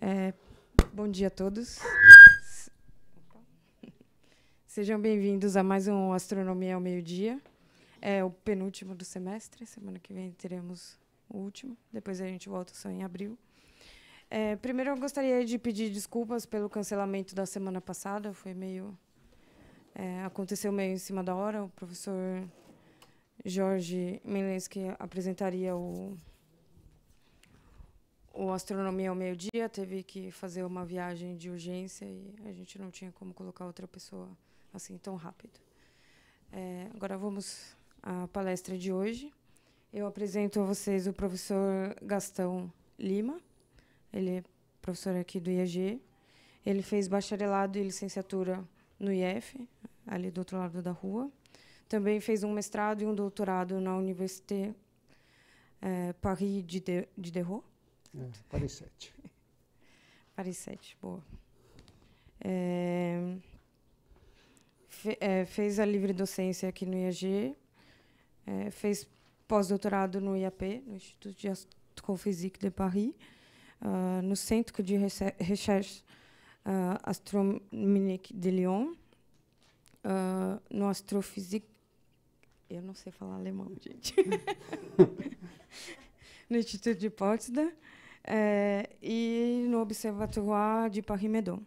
É, bom dia a todos. Sejam bem-vindos a mais um Astronomia ao Meio-Dia. É o penúltimo do semestre. Semana que vem teremos o último. Depois a gente volta só em abril. É, primeiro, eu gostaria de pedir desculpas pelo cancelamento da semana passada. Foi meio. É, aconteceu meio em cima da hora. O professor Jorge Melens, que apresentaria o o Astronomia ao meio-dia teve que fazer uma viagem de urgência e a gente não tinha como colocar outra pessoa assim tão rápido. É, agora vamos à palestra de hoje. Eu apresento a vocês o professor Gastão Lima. Ele é professor aqui do IAG. Ele fez bacharelado e licenciatura no IF, ali do outro lado da rua. Também fez um mestrado e um doutorado na Université é, Paris de Diderot. É, Paris 7. Paris 7, boa. É, fe, é, fez a livre docência aqui no IAG, é, fez pós-doutorado no IAP, no Instituto de Astrophysique de Paris, uh, no Centro de Recherche uh, Astronomique de Lyon, uh, no Astrophysique. Eu não sei falar alemão, gente. no Instituto de Potsdam é, e no Observatoire de Paris-Medon.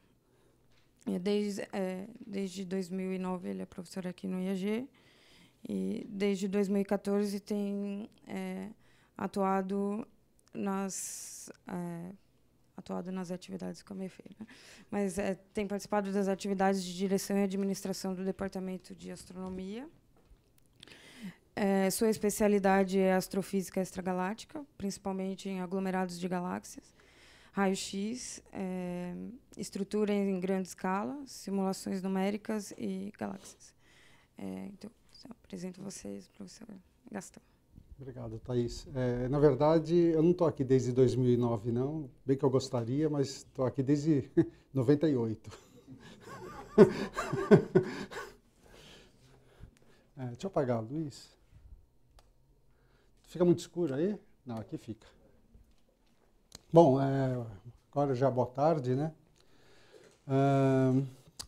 É, desde, é, desde 2009 ele é professor aqui no IAG e desde 2014 tem é, atuado nas é, atuado nas atividades com a né? mas é, tem participado das atividades de direção e administração do departamento de astronomia é, sua especialidade é astrofísica extragaláctica, principalmente em aglomerados de galáxias, raio-x, é, estrutura em grande escala, simulações numéricas e galáxias. É, então, apresento vocês, professor Gastão. Obrigado, Thaís. É, na verdade, eu não estou aqui desde 2009, não. Bem que eu gostaria, mas estou aqui desde 98. é, deixa eu apagar a luz. Fica muito escuro aí? Não, aqui fica. Bom, é, agora já boa tarde, né?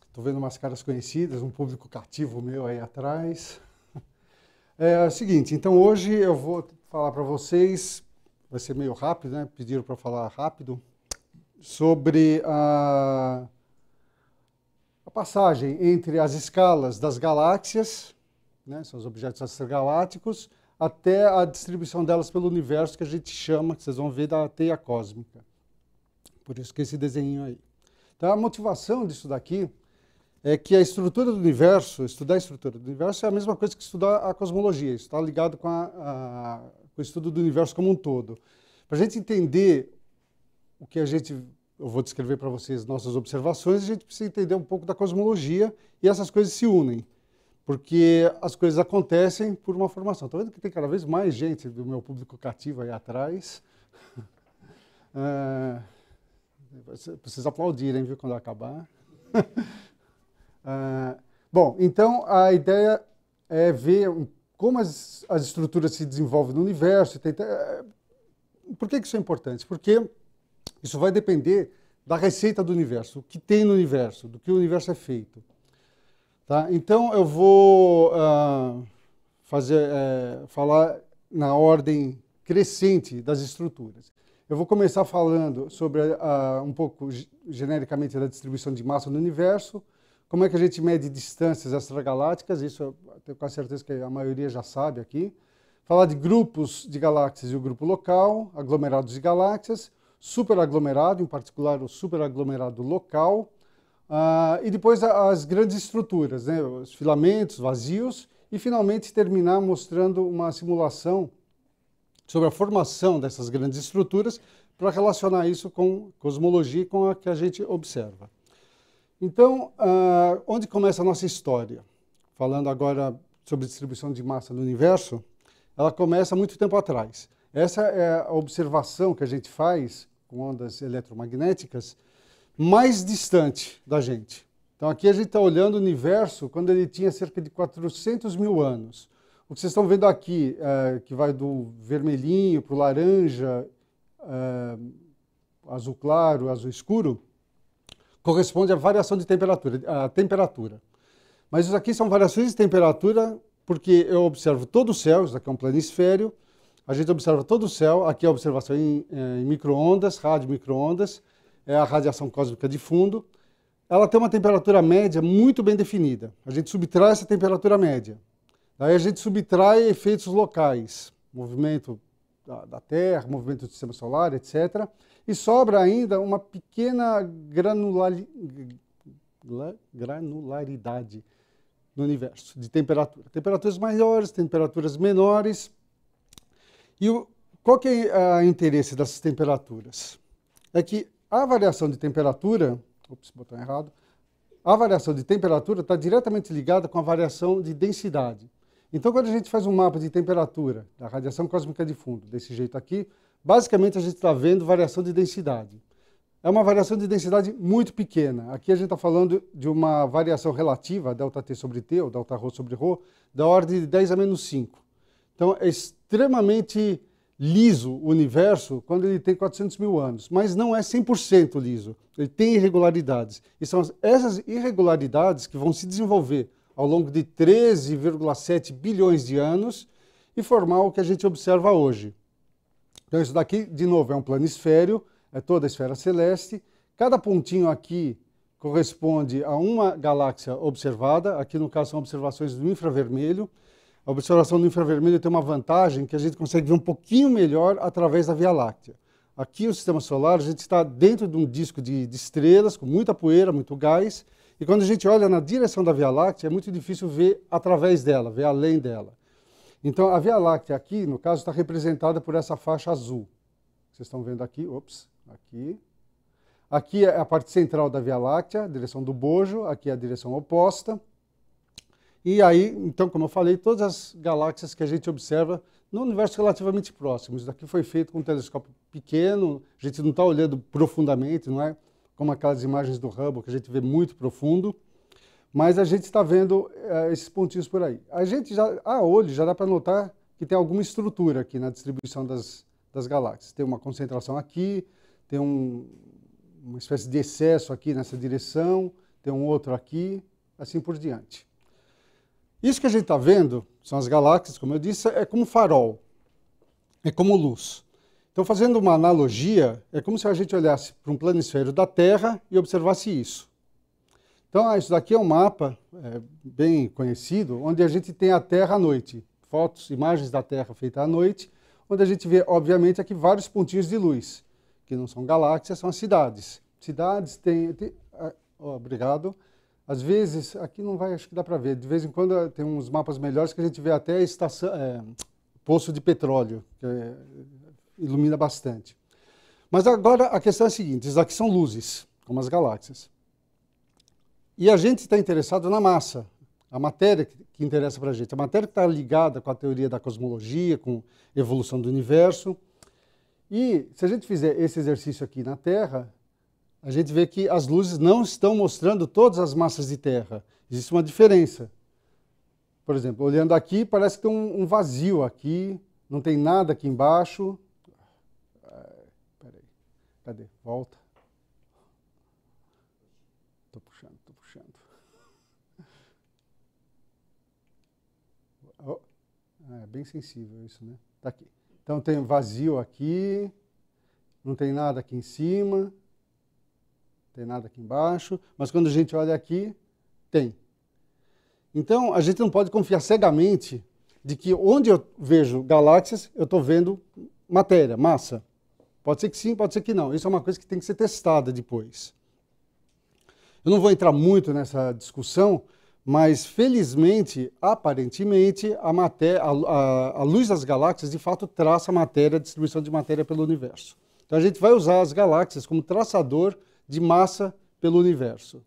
Estou vendo umas caras conhecidas, um público cativo meu aí atrás. É, é o seguinte, então hoje eu vou falar para vocês, vai ser meio rápido, né? Pediram para falar rápido, sobre a, a, passagem entre as escalas das galáxias, né? são os objetos galácticos, até a distribuição delas pelo universo que a gente chama, que vocês vão ver, da teia cósmica. Por isso que esse desenho aí. Então a motivação disso daqui é que a estrutura do universo, estudar a estrutura do universo é a mesma coisa que estudar a cosmologia, isso está ligado com, a, a, com o estudo do universo como um todo. Para a gente entender o que a gente eu vou descrever para vocês nossas observações, a gente precisa entender um pouco da cosmologia e essas coisas se unem porque as coisas acontecem por uma formação. Estou tá vendo que tem cada vez mais gente do meu público cativo aí atrás. é, vocês aplaudirem, viu, quando acabar. é, bom, então a ideia é ver como as, as estruturas se desenvolvem no universo. Tenta... É, por que isso é importante? Porque isso vai depender da receita do universo, o que tem no universo, do que o universo é feito. Tá? Então eu vou uh, fazer, é, falar na ordem crescente das estruturas. Eu vou começar falando sobre uh, um pouco genericamente da distribuição de massa no universo, como é que a gente mede distâncias extragalácticas, isso eu tenho quase certeza que a maioria já sabe aqui. Falar de grupos de galáxias e o grupo local, aglomerados de galáxias, superaglomerado, em particular o superaglomerado local, ah, e depois as grandes estruturas, né? os filamentos vazios, e finalmente terminar mostrando uma simulação sobre a formação dessas grandes estruturas para relacionar isso com cosmologia com a que a gente observa. Então, ah, onde começa a nossa história? Falando agora sobre distribuição de massa no universo, ela começa muito tempo atrás. Essa é a observação que a gente faz com ondas eletromagnéticas mais distante da gente. Então aqui a gente está olhando o universo quando ele tinha cerca de 400 mil anos. O que vocês estão vendo aqui, é, que vai do vermelhinho para o laranja, é, azul claro, azul escuro, corresponde à variação de temperatura, à temperatura. Mas isso aqui são variações de temperatura porque eu observo todo o céu, isso aqui é um planisfério, a gente observa todo o céu, aqui é a observação em, é, em microondas, rádio microondas, é a radiação cósmica de fundo, ela tem uma temperatura média muito bem definida. A gente subtrai essa temperatura média. Daí a gente subtrai efeitos locais, movimento da, Terra, movimento do sistema solar, etc. E sobra ainda uma pequena granularidade no universo de temperatura. Temperaturas maiores, temperaturas menores. E o, qual que é ah, o interesse dessas temperaturas? É que a variação de temperatura, ops, botão errado, a variação de temperatura está diretamente ligada com a variação de densidade. Então, quando a gente faz um mapa de temperatura da radiação cósmica de fundo, desse jeito aqui, basicamente a gente está vendo variação de densidade. É uma variação de densidade muito pequena. Aqui a gente está falando de uma variação relativa, ΔT sobre T, ou ΔρO sobre ρ, da ordem de 10 a menos 5. Então, é extremamente liso o universo quando ele tem 400 mil anos, mas não é 100% liso. Ele tem irregularidades. E são essas irregularidades que vão se desenvolver ao longo de 13,7 bilhões de anos e formar o que a gente observa hoje. Então, isso daqui, de novo, é um planisfério, é toda a esfera celeste. Cada pontinho aqui corresponde a uma galáxia observada, aqui no caso são observações do infravermelho, a observação do infravermelho tem uma vantagem que a gente consegue ver um pouquinho melhor através da Via Láctea. Aqui no Sistema Solar, a gente está dentro de um disco de, de estrelas, com muita poeira, muito gás, e quando a gente olha na direção da Via Láctea, é muito difícil ver através dela, ver além dela. Então, a Via Láctea aqui, no caso, está representada por essa faixa azul. Vocês estão vendo aqui, ops, aqui. Aqui é a parte central da Via Láctea, a direção do bojo, aqui é a direção oposta. E aí, então, como eu falei, todas as galáxias que a gente observa no universo relativamente próximo. Isso daqui foi feito com um telescópio pequeno, a gente não está olhando profundamente, não é? Como aquelas imagens do Hubble que a gente vê muito profundo, mas a gente está vendo eh, esses pontinhos por aí. A gente já, a olho, já dá para notar que tem alguma estrutura aqui na distribuição das, das galáxias. Tem uma concentração aqui, tem um, uma espécie de excesso aqui nessa direção, tem um outro aqui, assim por diante. Isso que a gente está vendo, são as galáxias, como eu disse, é como farol, é como luz. Então, fazendo uma analogia, é como se a gente olhasse para um planisfério da Terra e observasse isso. Então, ah, isso daqui é um mapa é, bem conhecido, onde a gente tem a Terra à noite, fotos, imagens da Terra feitas à noite, onde a gente vê, obviamente, aqui vários pontinhos de luz, que não são galáxias, são as cidades. Cidades têm... Ah, obrigado. Obrigado às vezes, aqui não vai, acho que dá para ver, de vez em quando eh, tem uns mapas melhores que a gente vê até a estação, é, poço de petróleo, que é, ilumina bastante. Mas agora a questão é a seguinte, isso aqui são luzes, como as galáxias. E a gente está interessado na massa, a matéria que interessa para a gente. A matéria que está ligada com a teoria da cosmologia, com evolução do universo. E se a gente fizer esse exercício aqui na Terra, a gente vê que as luzes não estão mostrando todas as massas de terra. Existe uma diferença. Por exemplo, olhando aqui, parece que tem um, vazio aqui, não tem nada aqui embaixo. Ah, peraí, cadê? Volta. Estou puxando, estou puxando. Oh. Ah, é bem sensível isso, né? Tá aqui. Então tem vazio aqui, não tem nada aqui em cima tem nada aqui embaixo, mas quando a gente olha aqui, tem. Então, a gente não pode confiar cegamente de que onde eu vejo galáxias, eu estou vendo matéria, massa. Pode ser que sim, pode ser que não. Isso é uma coisa que tem que ser testada depois. Eu não vou entrar muito nessa discussão, mas felizmente, aparentemente, a, matéria, a, a, a luz das galáxias de fato traça a matéria, a distribuição de matéria pelo universo. Então a gente vai usar as galáxias como traçador de massa pelo universo.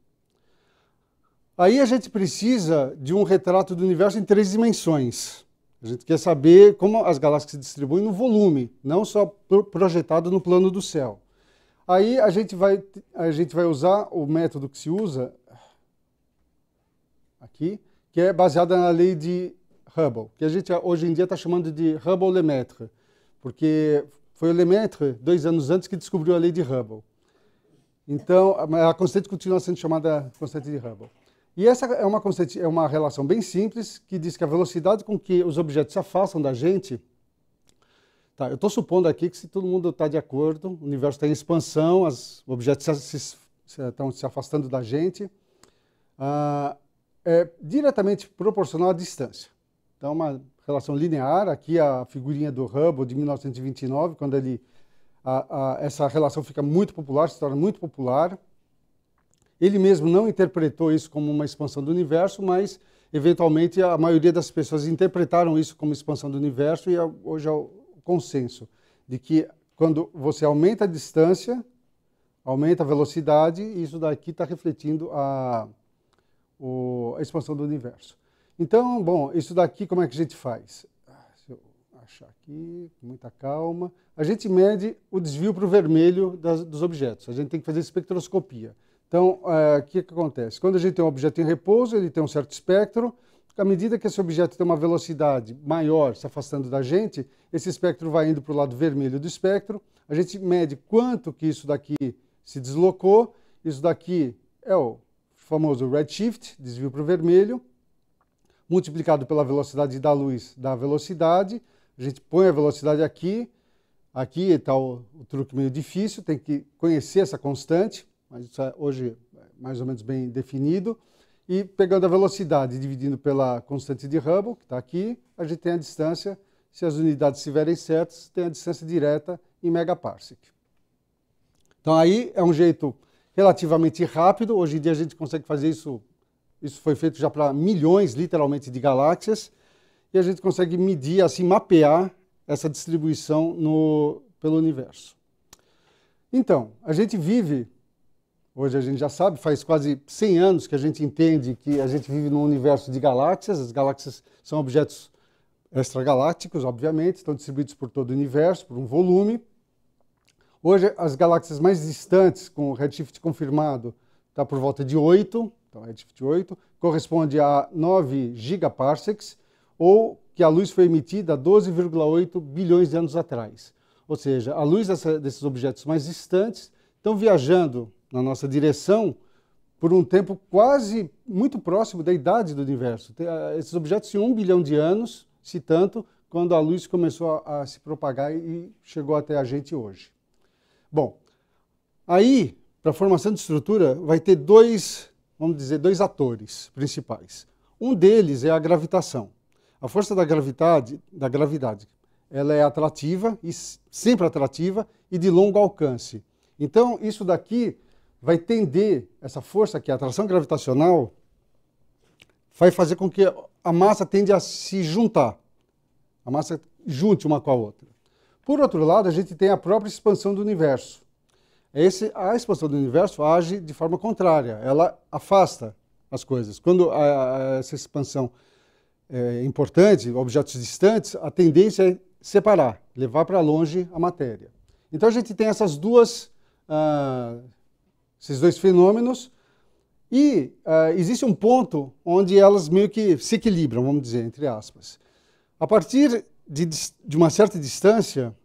Aí a gente precisa de um retrato do universo em três dimensões. A gente quer saber como as galáxias se distribuem no volume, não só projetado no plano do céu. Aí a gente vai, a gente vai usar o método que se usa aqui, que é baseado na lei de Hubble, que a gente hoje em dia está chamando de Hubble-Lemaitre, porque foi o Lemaitre, dois anos antes, que descobriu a lei de Hubble. Então, a constante continua sendo chamada constante de Hubble. E essa é uma, constante, é uma relação bem simples que diz que a velocidade com que os objetos se afastam da gente. Tá, eu estou supondo aqui que se todo mundo está de acordo, o universo está em expansão, os objetos se, se, se, estão se afastando da gente, ah, é diretamente proporcional à distância. Então, uma relação linear. Aqui a figurinha do Hubble de 1929, quando ele a, a, essa relação fica muito popular, se torna muito popular. Ele mesmo não interpretou isso como uma expansão do universo, mas eventualmente a maioria das pessoas interpretaram isso como expansão do universo e é hoje é o consenso de que quando você aumenta a distância, aumenta a velocidade, e isso daqui está refletindo a, a expansão do universo. Então, bom, isso daqui como é que a gente faz? achar aqui, com muita calma. A gente mede o desvio para o vermelho das, dos objetos. A gente tem que fazer espectroscopia. Então, é, o é, que, que acontece? Quando a gente tem um objeto em repouso, ele tem um certo espectro. À medida que esse objeto tem uma velocidade maior se afastando da gente, esse espectro vai indo para o lado vermelho do espectro. A gente mede quanto que isso daqui se deslocou. Isso daqui é o famoso redshift, desvio para o vermelho, multiplicado pela velocidade da luz da velocidade a gente põe a velocidade aqui, aqui está o, o, truque meio difícil, tem que conhecer essa constante, mas isso é hoje mais ou menos bem definido. E pegando a velocidade dividindo pela constante de Hubble, que está aqui, a gente tem a distância, se as unidades estiverem certas, tem a distância direta em megaparsec. Então aí é um jeito relativamente rápido, hoje em dia a gente consegue fazer isso, isso foi feito já para milhões, literalmente, de galáxias, e a gente consegue medir, assim, mapear essa distribuição no, pelo universo. Então, a gente vive, hoje a gente já sabe, faz quase 100 anos que a gente entende que a gente vive num universo de galáxias, as galáxias são objetos extragalácticos, obviamente, estão distribuídos por todo o universo, por um volume. Hoje, as galáxias mais distantes, com o redshift confirmado, está por volta de 8, então redshift 8, corresponde a 9 gigaparsecs, ou que a luz foi emitida 12,8 bilhões de anos atrás. Ou seja, a luz dessa, desses objetos mais distantes estão viajando na nossa direção por um tempo quase muito próximo da idade do universo. Ah, esses objetos em um bilhão de anos, se tanto, quando a luz começou a, a se propagar e chegou até a gente hoje. Bom, aí, para a formação de estrutura, vai ter dois, vamos dizer, dois atores principais. Um deles é a gravitação. A força da gravidade, da gravidade, ela é atrativa e sempre atrativa e de longo alcance. Então, isso daqui vai tender essa força que é a atração gravitacional vai fazer com que a massa tende a se juntar. A massa junte uma com a outra. Por outro lado, a gente tem a própria expansão do universo. É esse, a expansão do universo age de forma contrária, ela afasta as coisas. Quando a, a, essa expansão é, importante, objetos distantes, a tendência é separar, levar para longe a matéria. Então a gente tem essas duas, ah, esses dois fenômenos e ah, existe um ponto onde elas meio que se equilibram, vamos dizer, entre aspas. A partir de, de uma certa distância,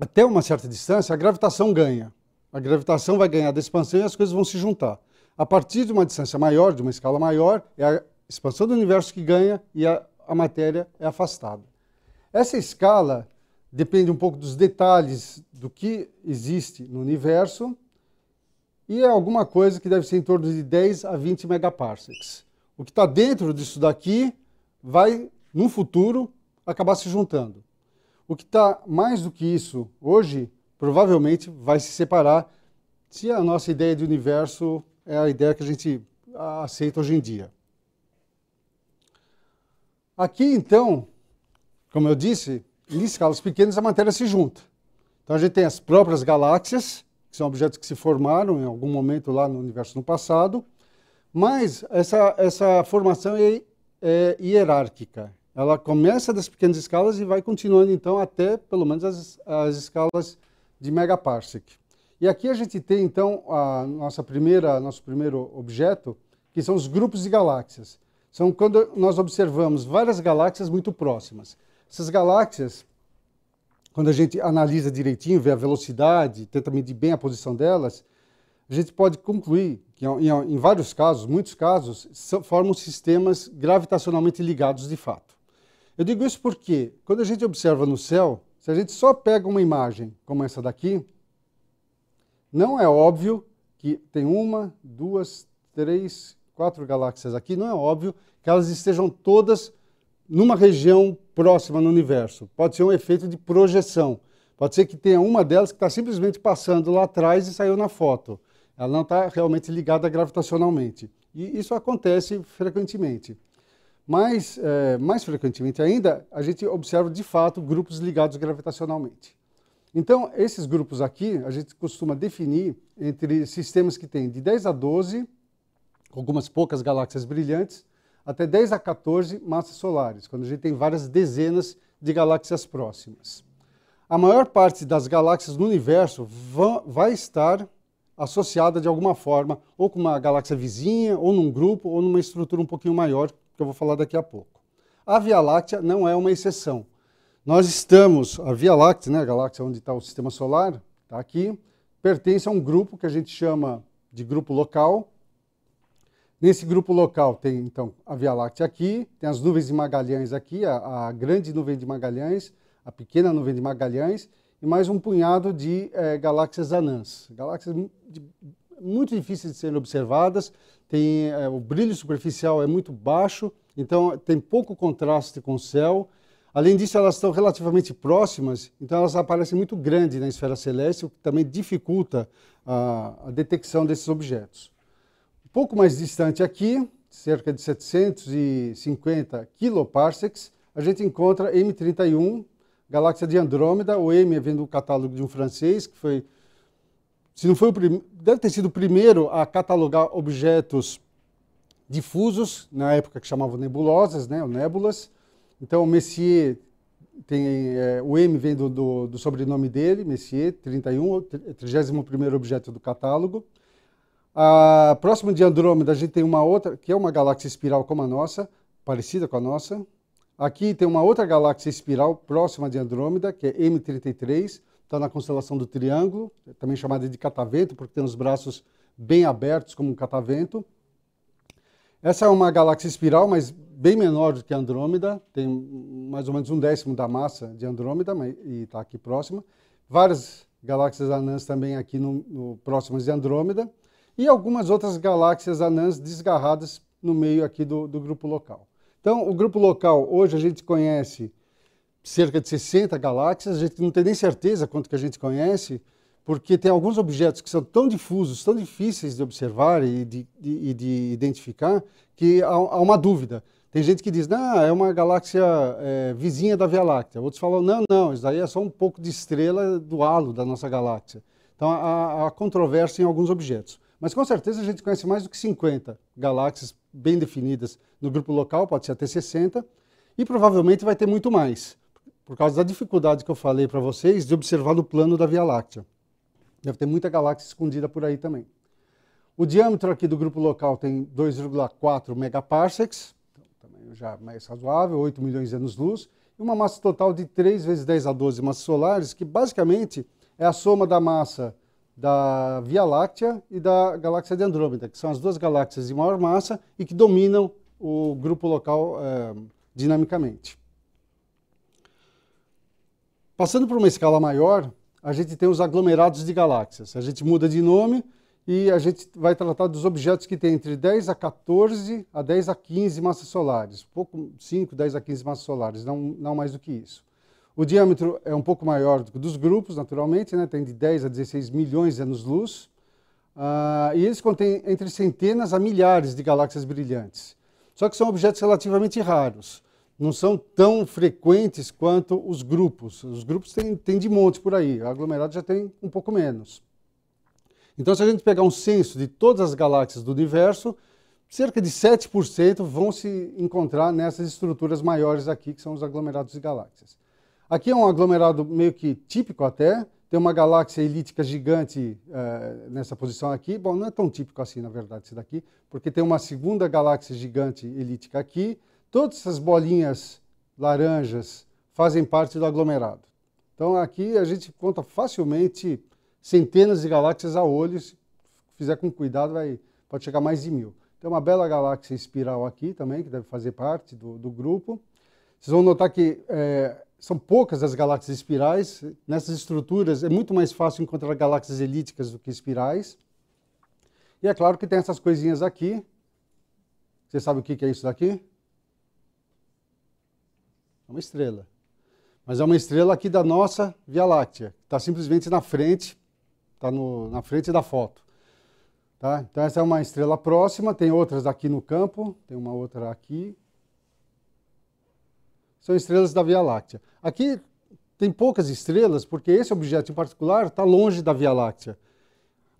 até uma certa distância, a gravitação ganha. A gravitação vai ganhar da expansão e as coisas vão se juntar. A partir de uma distância maior, de uma escala maior, é a expansão do universo que ganha e a, a matéria é afastada. Essa escala depende um pouco dos detalhes do que existe no universo e é alguma coisa que deve ser em torno de 10 a 20 megaparsecs. O que está dentro disso daqui vai, no futuro, acabar se juntando. O que está mais do que isso hoje provavelmente vai se separar se a nossa ideia de universo é a ideia que a gente aceita hoje em dia. Aqui, então, como eu disse, em escalas pequenas a matéria se junta. Então a gente tem as próprias galáxias, que são objetos que se formaram em algum momento lá no universo no passado, mas essa, essa formação é, é hierárquica. Ela começa das pequenas escalas e vai continuando, então, até pelo menos as, as escalas de megaparsec. E aqui a gente tem, então, a nossa primeira, nosso primeiro objeto, que são os grupos de galáxias são quando nós observamos várias galáxias muito próximas. Essas galáxias, quando a gente analisa direitinho, vê a velocidade, tenta medir bem a posição delas, a gente pode concluir que, em, vários casos, muitos casos, formam sistemas gravitacionalmente ligados de fato. Eu digo isso porque, quando a gente observa no céu, se a gente só pega uma imagem como essa daqui, não é óbvio que tem uma, duas, três, quatro galáxias aqui, não é óbvio que elas estejam todas numa região próxima no universo. Pode ser um efeito de projeção. Pode ser que tenha uma delas que está simplesmente passando lá atrás e saiu na foto. Ela não está realmente ligada gravitacionalmente. E isso acontece frequentemente. Mas, é, mais frequentemente ainda, a gente observa de fato grupos ligados gravitacionalmente. Então, esses grupos aqui, a gente costuma definir entre sistemas que têm de 10 a 12 algumas poucas galáxias brilhantes, até 10 a 14 massas solares, quando a gente tem várias dezenas de galáxias próximas. A maior parte das galáxias no universo vai estar associada de alguma forma, ou com uma galáxia vizinha, ou num grupo, ou numa estrutura um pouquinho maior, que eu vou falar daqui a pouco. A Via Láctea não é uma exceção. Nós estamos, a Via Láctea, né, a galáxia onde está o sistema solar, está aqui, pertence a um grupo que a gente chama de grupo local, Nesse grupo local tem, então, a Via Láctea aqui, tem as nuvens de Magalhães aqui, a, a grande nuvem de Magalhães, a pequena nuvem de Magalhães, e mais um punhado de é, galáxias anãs. Galáxias de, muito difíceis de serem observadas, tem, é, o brilho superficial é muito baixo, então tem pouco contraste com o céu. Além disso, elas estão relativamente próximas, então elas aparecem muito grandes na esfera celeste, o que também dificulta a, a detecção desses objetos pouco mais distante aqui, cerca de 750 kiloparsecs, a gente encontra M31, galáxia de Andrômeda, o M vem do catálogo de um francês, que foi, se não foi o primeiro, deve ter sido o primeiro a catalogar objetos difusos, na época que chamavam nebulosas, né, ou nébulas. Então, Messier tem, é, o M vem do, do, do sobrenome dele, Messier, 31, 31º objeto do catálogo. A próximo de Andrômeda, a gente tem uma outra, que é uma galáxia espiral como a nossa, parecida com a nossa. Aqui tem uma outra galáxia espiral próxima de Andrômeda, que é M33, está na constelação do Triângulo, também chamada de Catavento, porque tem os braços bem abertos como um catavento. Essa é uma galáxia espiral, mas bem menor do que Andrômeda, tem mais ou menos um décimo da massa de Andrômeda e está aqui próxima. Várias galáxias anãs também aqui no, no próximas de Andrômeda e algumas outras galáxias anãs desgarradas no meio aqui do, do grupo local. Então, o grupo local, hoje a gente conhece cerca de 60 galáxias, a gente não tem nem certeza quanto que a gente conhece, porque tem alguns objetos que são tão difusos, tão difíceis de observar e de, de, de identificar, que há, há, uma dúvida. Tem gente que diz, não, é uma galáxia é, vizinha da Via Láctea. Outros falam, não, não, isso daí é só um pouco de estrela do halo da nossa galáxia. Então há, há controvérsia em alguns objetos. Mas com certeza a gente conhece mais do que 50 galáxias bem definidas no grupo local, pode ser até 60, e provavelmente vai ter muito mais, por causa da dificuldade que eu falei para vocês de observar no plano da Via Láctea. Deve ter muita galáxia escondida por aí também. O diâmetro aqui do grupo local tem 2,4 megaparsecs, então, também já mais razoável, 8 milhões de anos-luz, e uma massa total de 3 vezes 10 a 12 massas solares, que basicamente é a soma da massa da Via Láctea e da galáxia de Andrômeda, que são as duas galáxias de maior massa e que dominam o grupo local eh, dinamicamente. Passando por uma escala maior, a gente tem os aglomerados de galáxias. A gente muda de nome e a gente vai tratar dos objetos que têm entre 10 a 14 a 10 a 15 massas solares, pouco 5, 10 a 15 massas solares, não, não mais do que isso. O diâmetro é um pouco maior do que dos grupos, naturalmente, né? tem de 10 a 16 milhões de anos-luz. Uh, ah, e eles contêm entre centenas a milhares de galáxias brilhantes. Só que são objetos relativamente raros. Não são tão frequentes quanto os grupos. Os grupos têm, têm de monte por aí. O aglomerado já tem um pouco menos. Então, se a gente pegar um censo de todas as galáxias do universo, cerca de 7% vão se encontrar nessas estruturas maiores aqui, que são os aglomerados de galáxias. Aqui é um aglomerado meio que típico até, tem uma galáxia elítica gigante uh, nessa posição aqui. Bom, não é tão típico assim, na verdade, isso daqui, porque tem uma segunda galáxia gigante elítica aqui. Todas essas bolinhas laranjas fazem parte do aglomerado. Então aqui a gente conta facilmente centenas de galáxias a olho, se fizer com cuidado vai, pode chegar a mais de mil. Tem uma bela galáxia espiral aqui também, que deve fazer parte do, do grupo. Vocês vão notar que é, são poucas as galáxias espirais. Nessas estruturas é muito mais fácil encontrar galáxias elípticas do que espirais. E é claro que tem essas coisinhas aqui. Você sabe o que é isso daqui? É uma estrela. Mas é uma estrela aqui da nossa Via Láctea. Está simplesmente na frente, está na frente da foto. Tá? Então essa é uma estrela próxima, tem outras aqui no campo, tem uma outra aqui, são estrelas da Via Láctea. Aqui tem poucas estrelas, porque esse objeto em particular está longe da Via Láctea.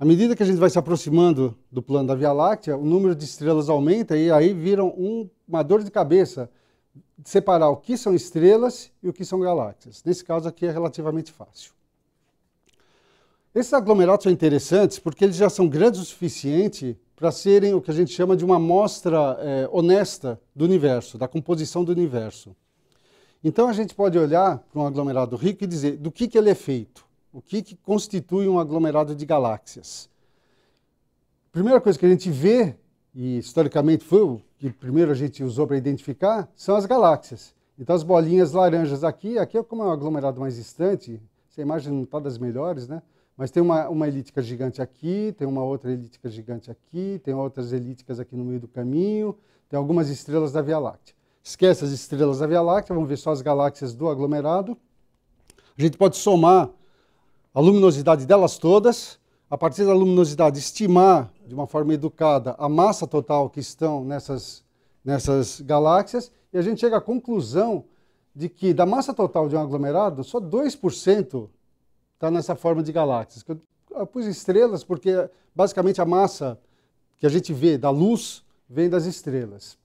À medida que a gente vai se aproximando do plano da Via Láctea, o número de estrelas aumenta e aí viram um, uma dor de cabeça separar o que são estrelas e o que são galáxias. Nesse caso aqui é relativamente fácil. Esses aglomerados são interessantes porque eles já são grandes o suficiente para serem o que a gente chama de uma amostra é, honesta do universo, da composição do universo. Então a gente pode olhar para um aglomerado rico e dizer do que, que ele é feito, o que, que constitui um aglomerado de galáxias. Primeira coisa que a gente vê, e historicamente foi o que primeiro a gente usou para identificar, são as galáxias. Então as bolinhas laranjas aqui, aqui é como é um aglomerado mais distante, essa imagem não está das melhores, né? Mas tem uma, uma elíptica gigante aqui, tem uma outra elíptica gigante aqui, tem outras elípticas aqui no meio do caminho, tem algumas estrelas da Via Láctea. Esquece as estrelas da Via Láctea, vamos ver só as galáxias do aglomerado. A gente pode somar a luminosidade delas todas, a partir da luminosidade estimar de uma forma educada a massa total que estão nessas, nessas galáxias, e a gente chega à conclusão de que da massa total de um aglomerado, só 2% está nessa forma de galáxias. Eu pus estrelas porque basicamente a massa que a gente vê da luz vem das estrelas.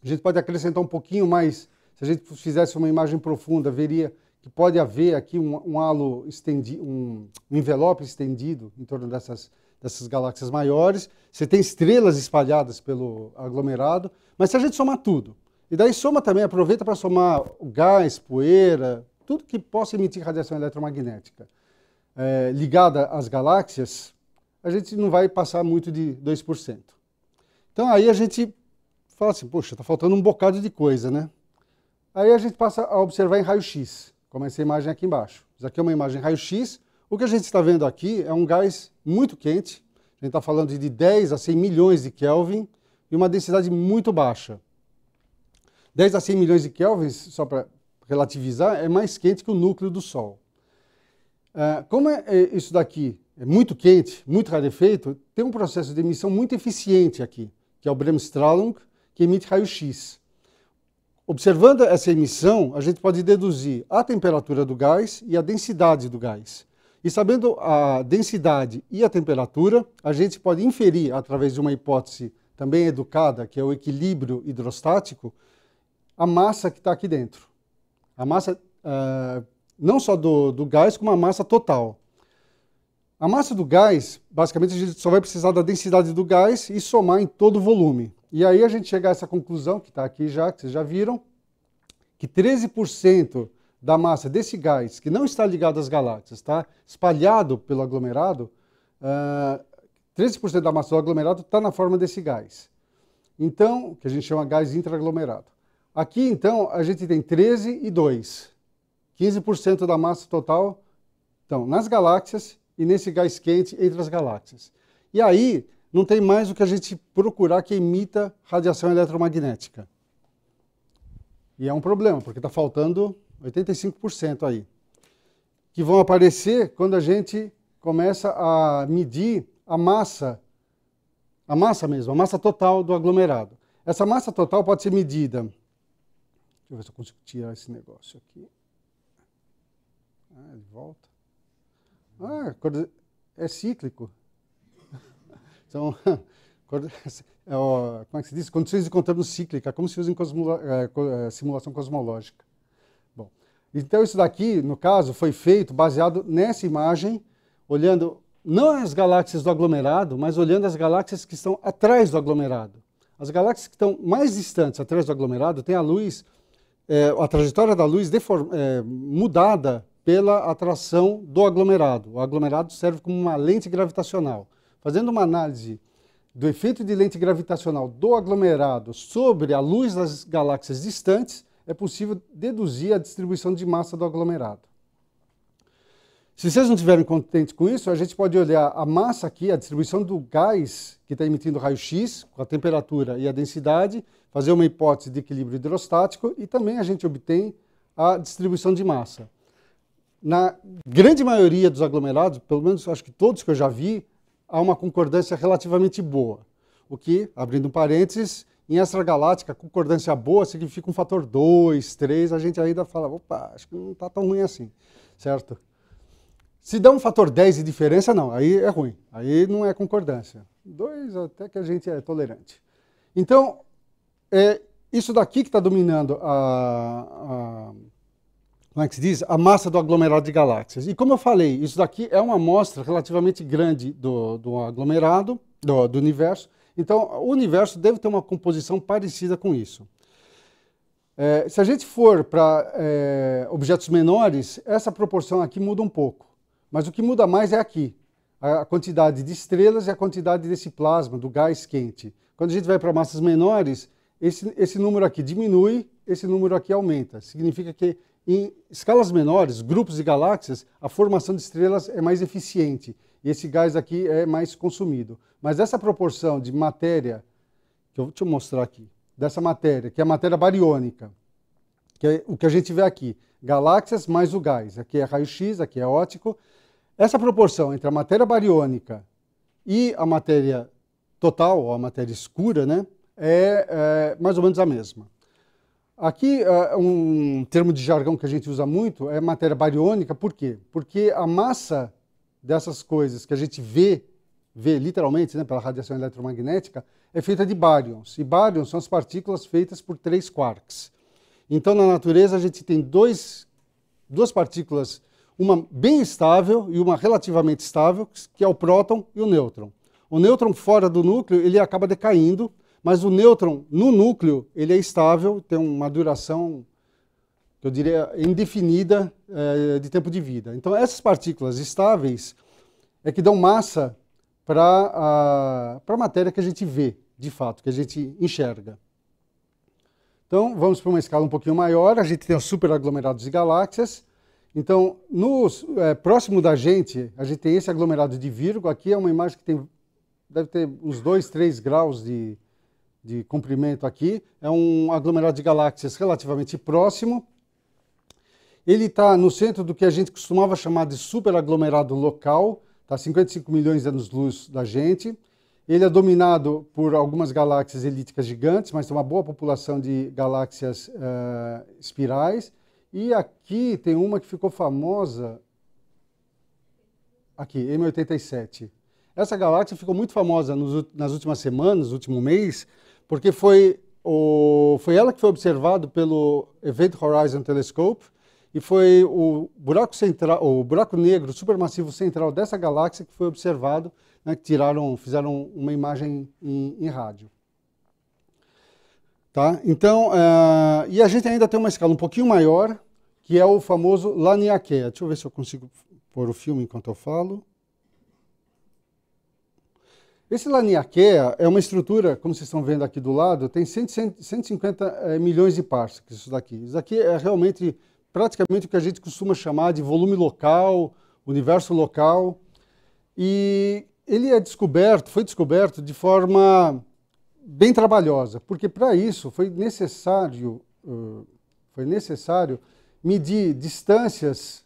A gente pode acrescentar um pouquinho mais, se a gente fizesse uma imagem profunda, veria que pode haver aqui um, um halo estendido, um, um envelope estendido em torno dessas, dessas galáxias maiores. Você tem estrelas espalhadas pelo aglomerado, mas se a gente somar tudo, e daí soma também, aproveita para somar gás, poeira, tudo que possa emitir radiação eletromagnética é, ligada às galáxias, a gente não vai passar muito de 2%. Então aí a gente fala assim, poxa, tá faltando um bocado de coisa, né? Aí a gente passa a observar em raio-x, como essa imagem aqui embaixo. Isso aqui é uma imagem raio-x. O que a gente está vendo aqui é um gás muito quente. A gente está falando de 10 a 100 milhões de Kelvin e uma densidade muito baixa. 10 a 100 milhões de Kelvin, só para relativizar, é mais quente que o núcleo do Sol. É, como é, é, isso daqui é muito quente, muito rarefeito, tem um processo de emissão muito eficiente aqui, que é o Bremsstrahlung, que emite raio-x. Observando essa emissão, a gente pode deduzir a temperatura do gás e a densidade do gás. E sabendo a densidade e a temperatura, a gente pode inferir, através de uma hipótese também educada, que é o equilíbrio hidrostático, a massa que está aqui dentro. A massa uh, não só do, do gás, como a massa total. A massa do gás, basicamente, a gente só vai precisar da densidade do gás e somar em todo o volume. E aí a gente chega a essa conclusão, que está aqui já, que vocês já viram, que 13% da massa desse gás, que não está ligado às galáxias, está espalhado pelo aglomerado, uh, ah, 13% da massa do aglomerado está na forma desse gás. Então, que a gente chama gás intraaglomerado. Aqui, então, a gente tem 13 e 2. 15% da massa total estão nas galáxias e nesse gás quente entre as galáxias. E aí, não tem mais o que a gente procurar que emita radiação eletromagnética. E é um problema, porque está faltando 85% aí. Que vão aparecer quando a gente começa a medir a massa, a massa mesmo, a massa total do aglomerado. Essa massa total pode ser medida. Deixa eu ver se eu consigo tirar esse negócio aqui. Ah, ele volta. Ah, é cíclico. Então, é como é que se diz? Condições de contorno cíclica, como se usa em é, é, simulação cosmológica. Bom, então isso daqui, no caso, foi feito baseado nessa imagem, olhando não as galáxias do aglomerado, mas olhando as galáxias que estão atrás do aglomerado. As galáxias que estão mais distantes atrás do aglomerado têm a luz, é, a trajetória da luz é, mudada pela atração do aglomerado. O aglomerado serve como uma lente gravitacional fazendo uma análise do efeito de lente gravitacional do aglomerado sobre a luz das galáxias distantes, é possível deduzir a distribuição de massa do aglomerado. Se vocês não estiverem contentes com isso, a gente pode olhar a massa aqui, a distribuição do gás que está emitindo raio-x, com a temperatura e a densidade, fazer uma hipótese de equilíbrio hidrostático e também a gente obtém a distribuição de massa. Na grande maioria dos aglomerados, pelo menos acho que todos que eu já vi, há uma concordância relativamente boa. O que, abrindo parênteses, em extragaláctica, concordância boa significa um fator 2, 3, a gente ainda fala, opa, acho que não está tão ruim assim, certo? Se dá um fator 10 de diferença, não, aí é ruim, aí não é concordância. 2 até que a gente é tolerante. Então, é isso daqui que está dominando a como é que se diz? A massa do aglomerado de galáxias. E como eu falei, isso daqui é uma amostra relativamente grande do, do aglomerado, do, do universo. Então, o universo deve ter uma composição parecida com isso. É, se a gente for para é, objetos menores, essa proporção aqui muda um pouco. Mas o que muda mais é aqui, a quantidade de estrelas e a quantidade desse plasma, do gás quente. Quando a gente vai para massas menores, esse, esse número aqui diminui, esse número aqui aumenta. Significa que em escalas menores, grupos de galáxias, a formação de estrelas é mais eficiente e esse gás aqui é mais consumido. Mas essa proporção de matéria, que eu vou te mostrar aqui, dessa matéria, que é a matéria bariônica, que é o que a gente vê aqui, galáxias mais o gás, aqui é raio-x, aqui é ótico, essa proporção entre a matéria bariônica e a matéria total, ou a matéria escura, né, é, é mais ou menos a mesma. Aqui, é, um termo de jargão que a gente usa muito é matéria bariônica, por quê? Porque a massa dessas coisas que a gente vê, vê literalmente né, pela radiação eletromagnética, é feita de bárions. E bárions são as partículas feitas por três quarks. Então, na natureza, a gente tem dois, duas partículas, uma bem estável e uma relativamente estável, que é o próton e o nêutron. O nêutron fora do núcleo, ele acaba decaindo, mas o nêutron no núcleo, ele é estável, tem uma duração, eu diria, indefinida é, de tempo de vida. Então essas partículas estáveis é que dão massa para a matéria que a gente vê, de fato, que a gente enxerga. Então vamos para uma escala um pouquinho maior, a gente tem os superaglomerados de galáxias, então, no, é, eh, próximo da gente, a gente tem esse aglomerado de Virgo. Aqui é uma imagem que tem, deve ter uns 2, 3 graus de, de comprimento aqui, é um aglomerado de galáxias relativamente próximo. Ele está no centro do que a gente costumava chamar de superaglomerado local, está 55 milhões de anos-luz da gente. Ele é dominado por algumas galáxias elípticas gigantes, mas tem uma boa população de galáxias uh, espirais. E aqui tem uma que ficou famosa, aqui, M87. Essa galáxia ficou muito famosa nos, nas últimas semanas, no último mês, porque foi, o, foi ela que foi observada pelo Event Horizon Telescope e foi o buraco, central, o buraco negro supermassivo central dessa galáxia que foi observado, né, que tiraram, fizeram uma imagem em, em rádio. Tá? Então, uh, e a gente ainda tem uma escala um pouquinho maior, que é o famoso Laniakea. Deixa eu ver se eu consigo pôr o filme enquanto eu falo. Esse Laniakea é uma estrutura, como vocês estão vendo aqui do lado, tem 150 eh, milhões de parsecs isso daqui. Isso daqui é realmente, praticamente o que a gente costuma chamar de volume local, universo local. E ele é descoberto, foi descoberto de forma bem trabalhosa, porque para isso foi necessário, eh, foi necessário medir distâncias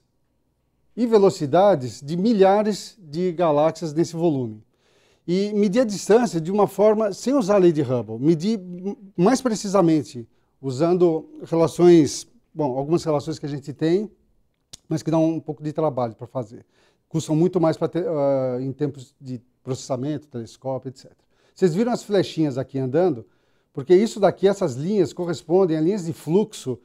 e velocidades de milhares de galáxias nesse volume e medir a distância de uma forma sem usar a lei de Hubble, medir mais precisamente usando relações, bom, algumas relações que a gente tem, mas que dão um pouco de trabalho para fazer. Custam muito mais uh, em tempos de processamento, telescópio, etc. Vocês viram as flechinhas aqui andando? Porque isso daqui, essas linhas, correspondem a linhas de fluxo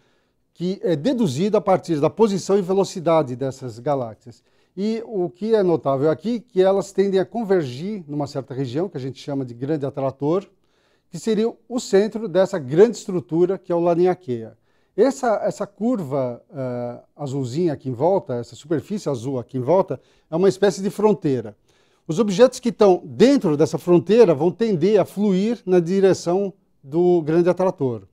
que é deduzido a partir da posição e velocidade dessas galáxias. E o que é notável aqui é que elas tendem a convergir numa certa região que a gente chama de grande atrator, que seria o centro dessa grande estrutura que é o laniakea. Essa, essa curva uh, azulzinha aqui em volta, essa superfície azul aqui em volta, é uma espécie de fronteira. Os objetos que estão dentro dessa fronteira vão tender a fluir na direção do grande atrator.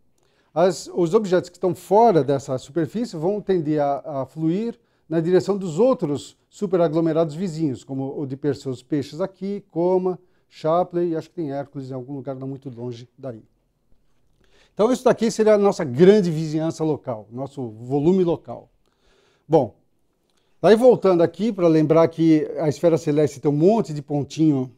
As, os objetos que estão fora dessa superfície vão tender a, a fluir na direção dos outros superaglomerados vizinhos, como o de Perseus, Peixes aqui, Coma, Chapley e acho que tem Hércules em algum lugar não muito longe daí. Então isso daqui seria a nossa grande vizinhança local, nosso volume local. Bom, daí voltando aqui para lembrar que a esfera celeste tem um monte de pontinho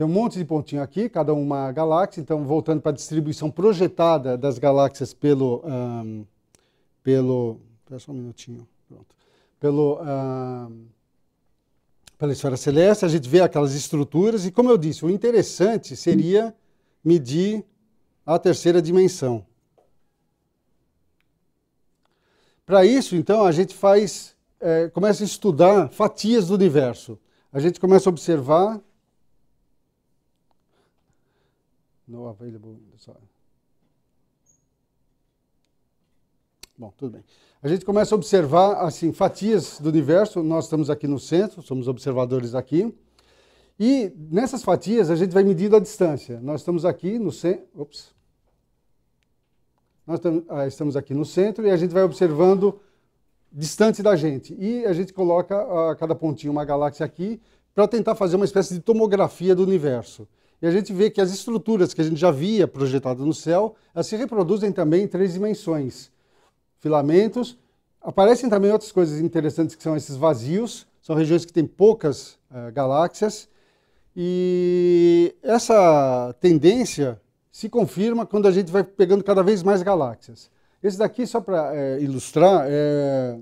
Tem um monte de pontinho aqui, cada uma galáxia. Então, voltando para a distribuição projetada das galáxias pelo. Um, pelo. Espera só um minutinho. Pronto. Pelo. Um, pela esfera celeste, a gente vê aquelas estruturas, e como eu disse, o interessante seria medir a terceira dimensão. Para isso, então, a gente faz, é, começa a estudar fatias do universo. A gente começa a observar No available Bom, tudo bem. A gente começa a observar assim fatias do universo. Nós estamos aqui no centro, somos observadores aqui. E nessas fatias a gente vai medindo a distância. Nós estamos aqui no centro. Ops. Nós ah, estamos aqui no centro e a gente vai observando distante da gente. E a gente coloca a ah, cada pontinho uma galáxia aqui para tentar fazer uma espécie de tomografia do universo. E a gente vê que as estruturas que a gente já via projetadas no céu, elas se reproduzem também em três dimensões. Filamentos, aparecem também outras coisas interessantes que são esses vazios, são regiões que têm poucas uh, galáxias, e essa tendência se confirma quando a gente vai pegando cada vez mais galáxias. Esse daqui, só para é, eh, ilustrar, é,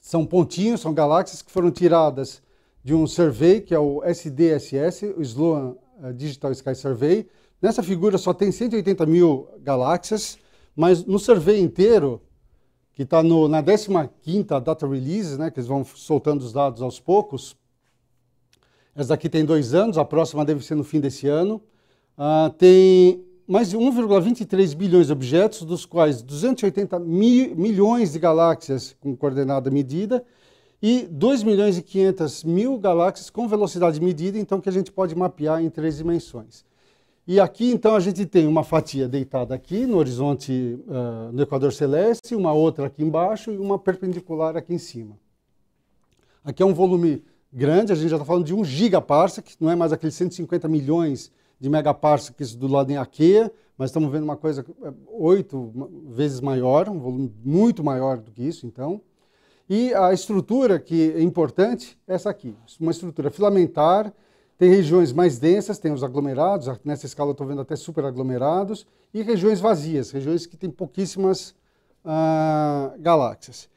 são pontinhos, são galáxias que foram tiradas de um survey, que é o SDSS, o Sloan eh, Digital Sky Survey. Nessa figura só tem 180 mil galáxias, mas no survey inteiro, que está na 15ª data release, né, que eles vão soltando os dados aos poucos, essa daqui tem dois anos, a próxima deve ser no fim desse ano, uh, tem mais de 1,23 bilhões de objetos, dos quais 280 milhões de galáxias com coordenada medida e 2 milhões e 500 mil galáxias com velocidade medida, então que a gente pode mapear em três dimensões. E aqui, então, a gente tem uma fatia deitada aqui no horizonte, uh, no Equador Celeste, uma outra aqui embaixo e uma perpendicular aqui em cima. Aqui é um volume grande, a gente já está falando de 1 gigaparsec, não é mais aqueles 150 milhões de megaparsecs do lado em Aquea, mas estamos vendo uma coisa eh, oito vezes maior, um volume muito maior do que isso, então. E a estrutura que é importante é essa aqui, uma estrutura filamentar, tem regiões mais densas, tem os aglomerados, nessa escala eu estou vendo até superaglomerados, e regiões vazias, regiões que têm pouquíssimas uh, galáxias.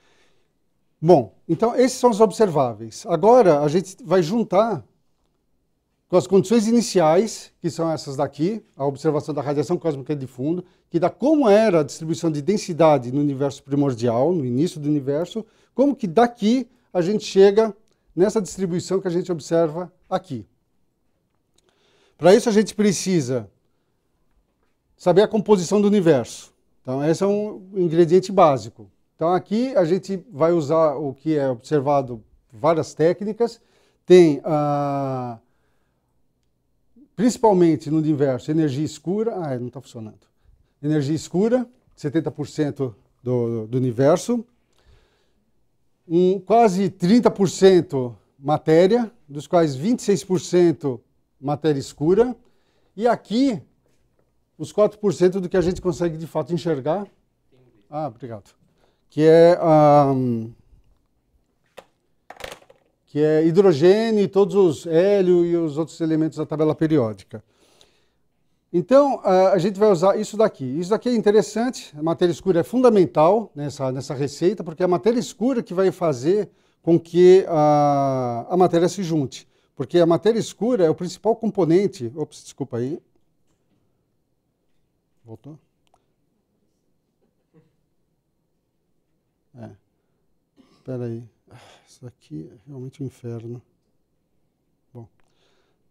Bom, então esses são os observáveis. Agora a gente vai juntar com as condições iniciais, que são essas daqui, a observação da radiação cósmica de fundo, que dá como era a distribuição de densidade no universo primordial, no início do universo, como que daqui a gente chega nessa distribuição que a gente observa aqui? Para isso a gente precisa saber a composição do universo. Então esse é um ingrediente básico. Então aqui a gente vai usar o que é observado várias técnicas. Tem a ah, principalmente no universo, energia escura. Ah, não está funcionando. Energia escura, 70% do, do universo um, quase 30% matéria, dos quais 26% matéria escura, e aqui os 4% do que a gente consegue de fato enxergar. Ah, obrigado. Que é, um, que é hidrogênio e todos os hélio e os outros elementos da tabela periódica. Então, a gente vai usar isso daqui. Isso daqui é interessante, a matéria escura é fundamental nessa, nessa receita, porque é a matéria escura que vai fazer com que a, a matéria se junte. Porque a matéria escura é o principal componente... Ops, desculpa aí. Voltou? É. Espera aí. Ah, isso daqui é realmente um inferno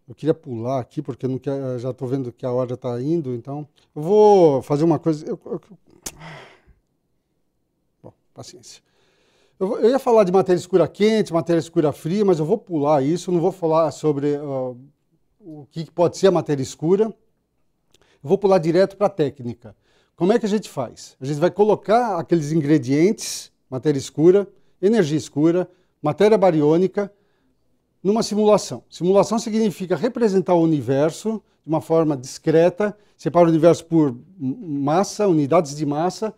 eu queria pular aqui, porque não quer, já estou vendo que a hora está indo, então. Eu vou fazer uma coisa. Eu, eu, bom, paciência. Eu, ia falar de matéria escura quente, matéria escura fria, mas eu vou pular isso, não vou falar sobre uh, o que pode ser a matéria escura. Eu vou pular direto para a técnica. Como é que a gente faz? A gente vai colocar aqueles ingredientes, matéria escura, energia escura, matéria bariônica, numa simulação. Simulação significa representar o universo de uma forma discreta, separa o universo por massa, unidades de massa,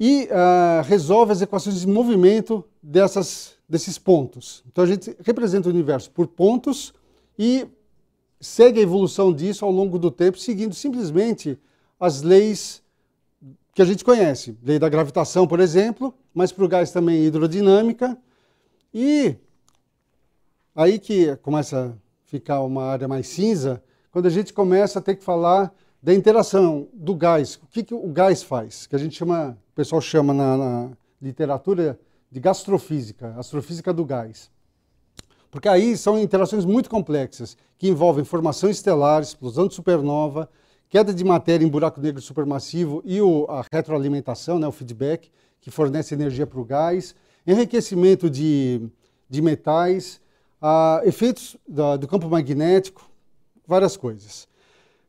e uh, resolve as equações de movimento dessas, desses pontos. Então a gente representa o universo por pontos e segue a evolução disso ao longo do tempo, seguindo simplesmente as leis que a gente conhece. Lei da gravitação, por exemplo, mas para o gás também hidrodinâmica. E Aí que começa a ficar uma área mais cinza, quando a gente começa a ter que falar da interação do gás. O que, que o gás faz? Que a gente chama, o pessoal chama na, na literatura de gastrofísica, astrofísica do gás. Porque aí são interações muito complexas, que envolvem formação estelar, explosão de supernova, queda de matéria em buraco negro supermassivo e o, a retroalimentação, né, o feedback, que fornece energia para o gás, enriquecimento de, de metais, ah, efeitos do campo magnético, várias coisas.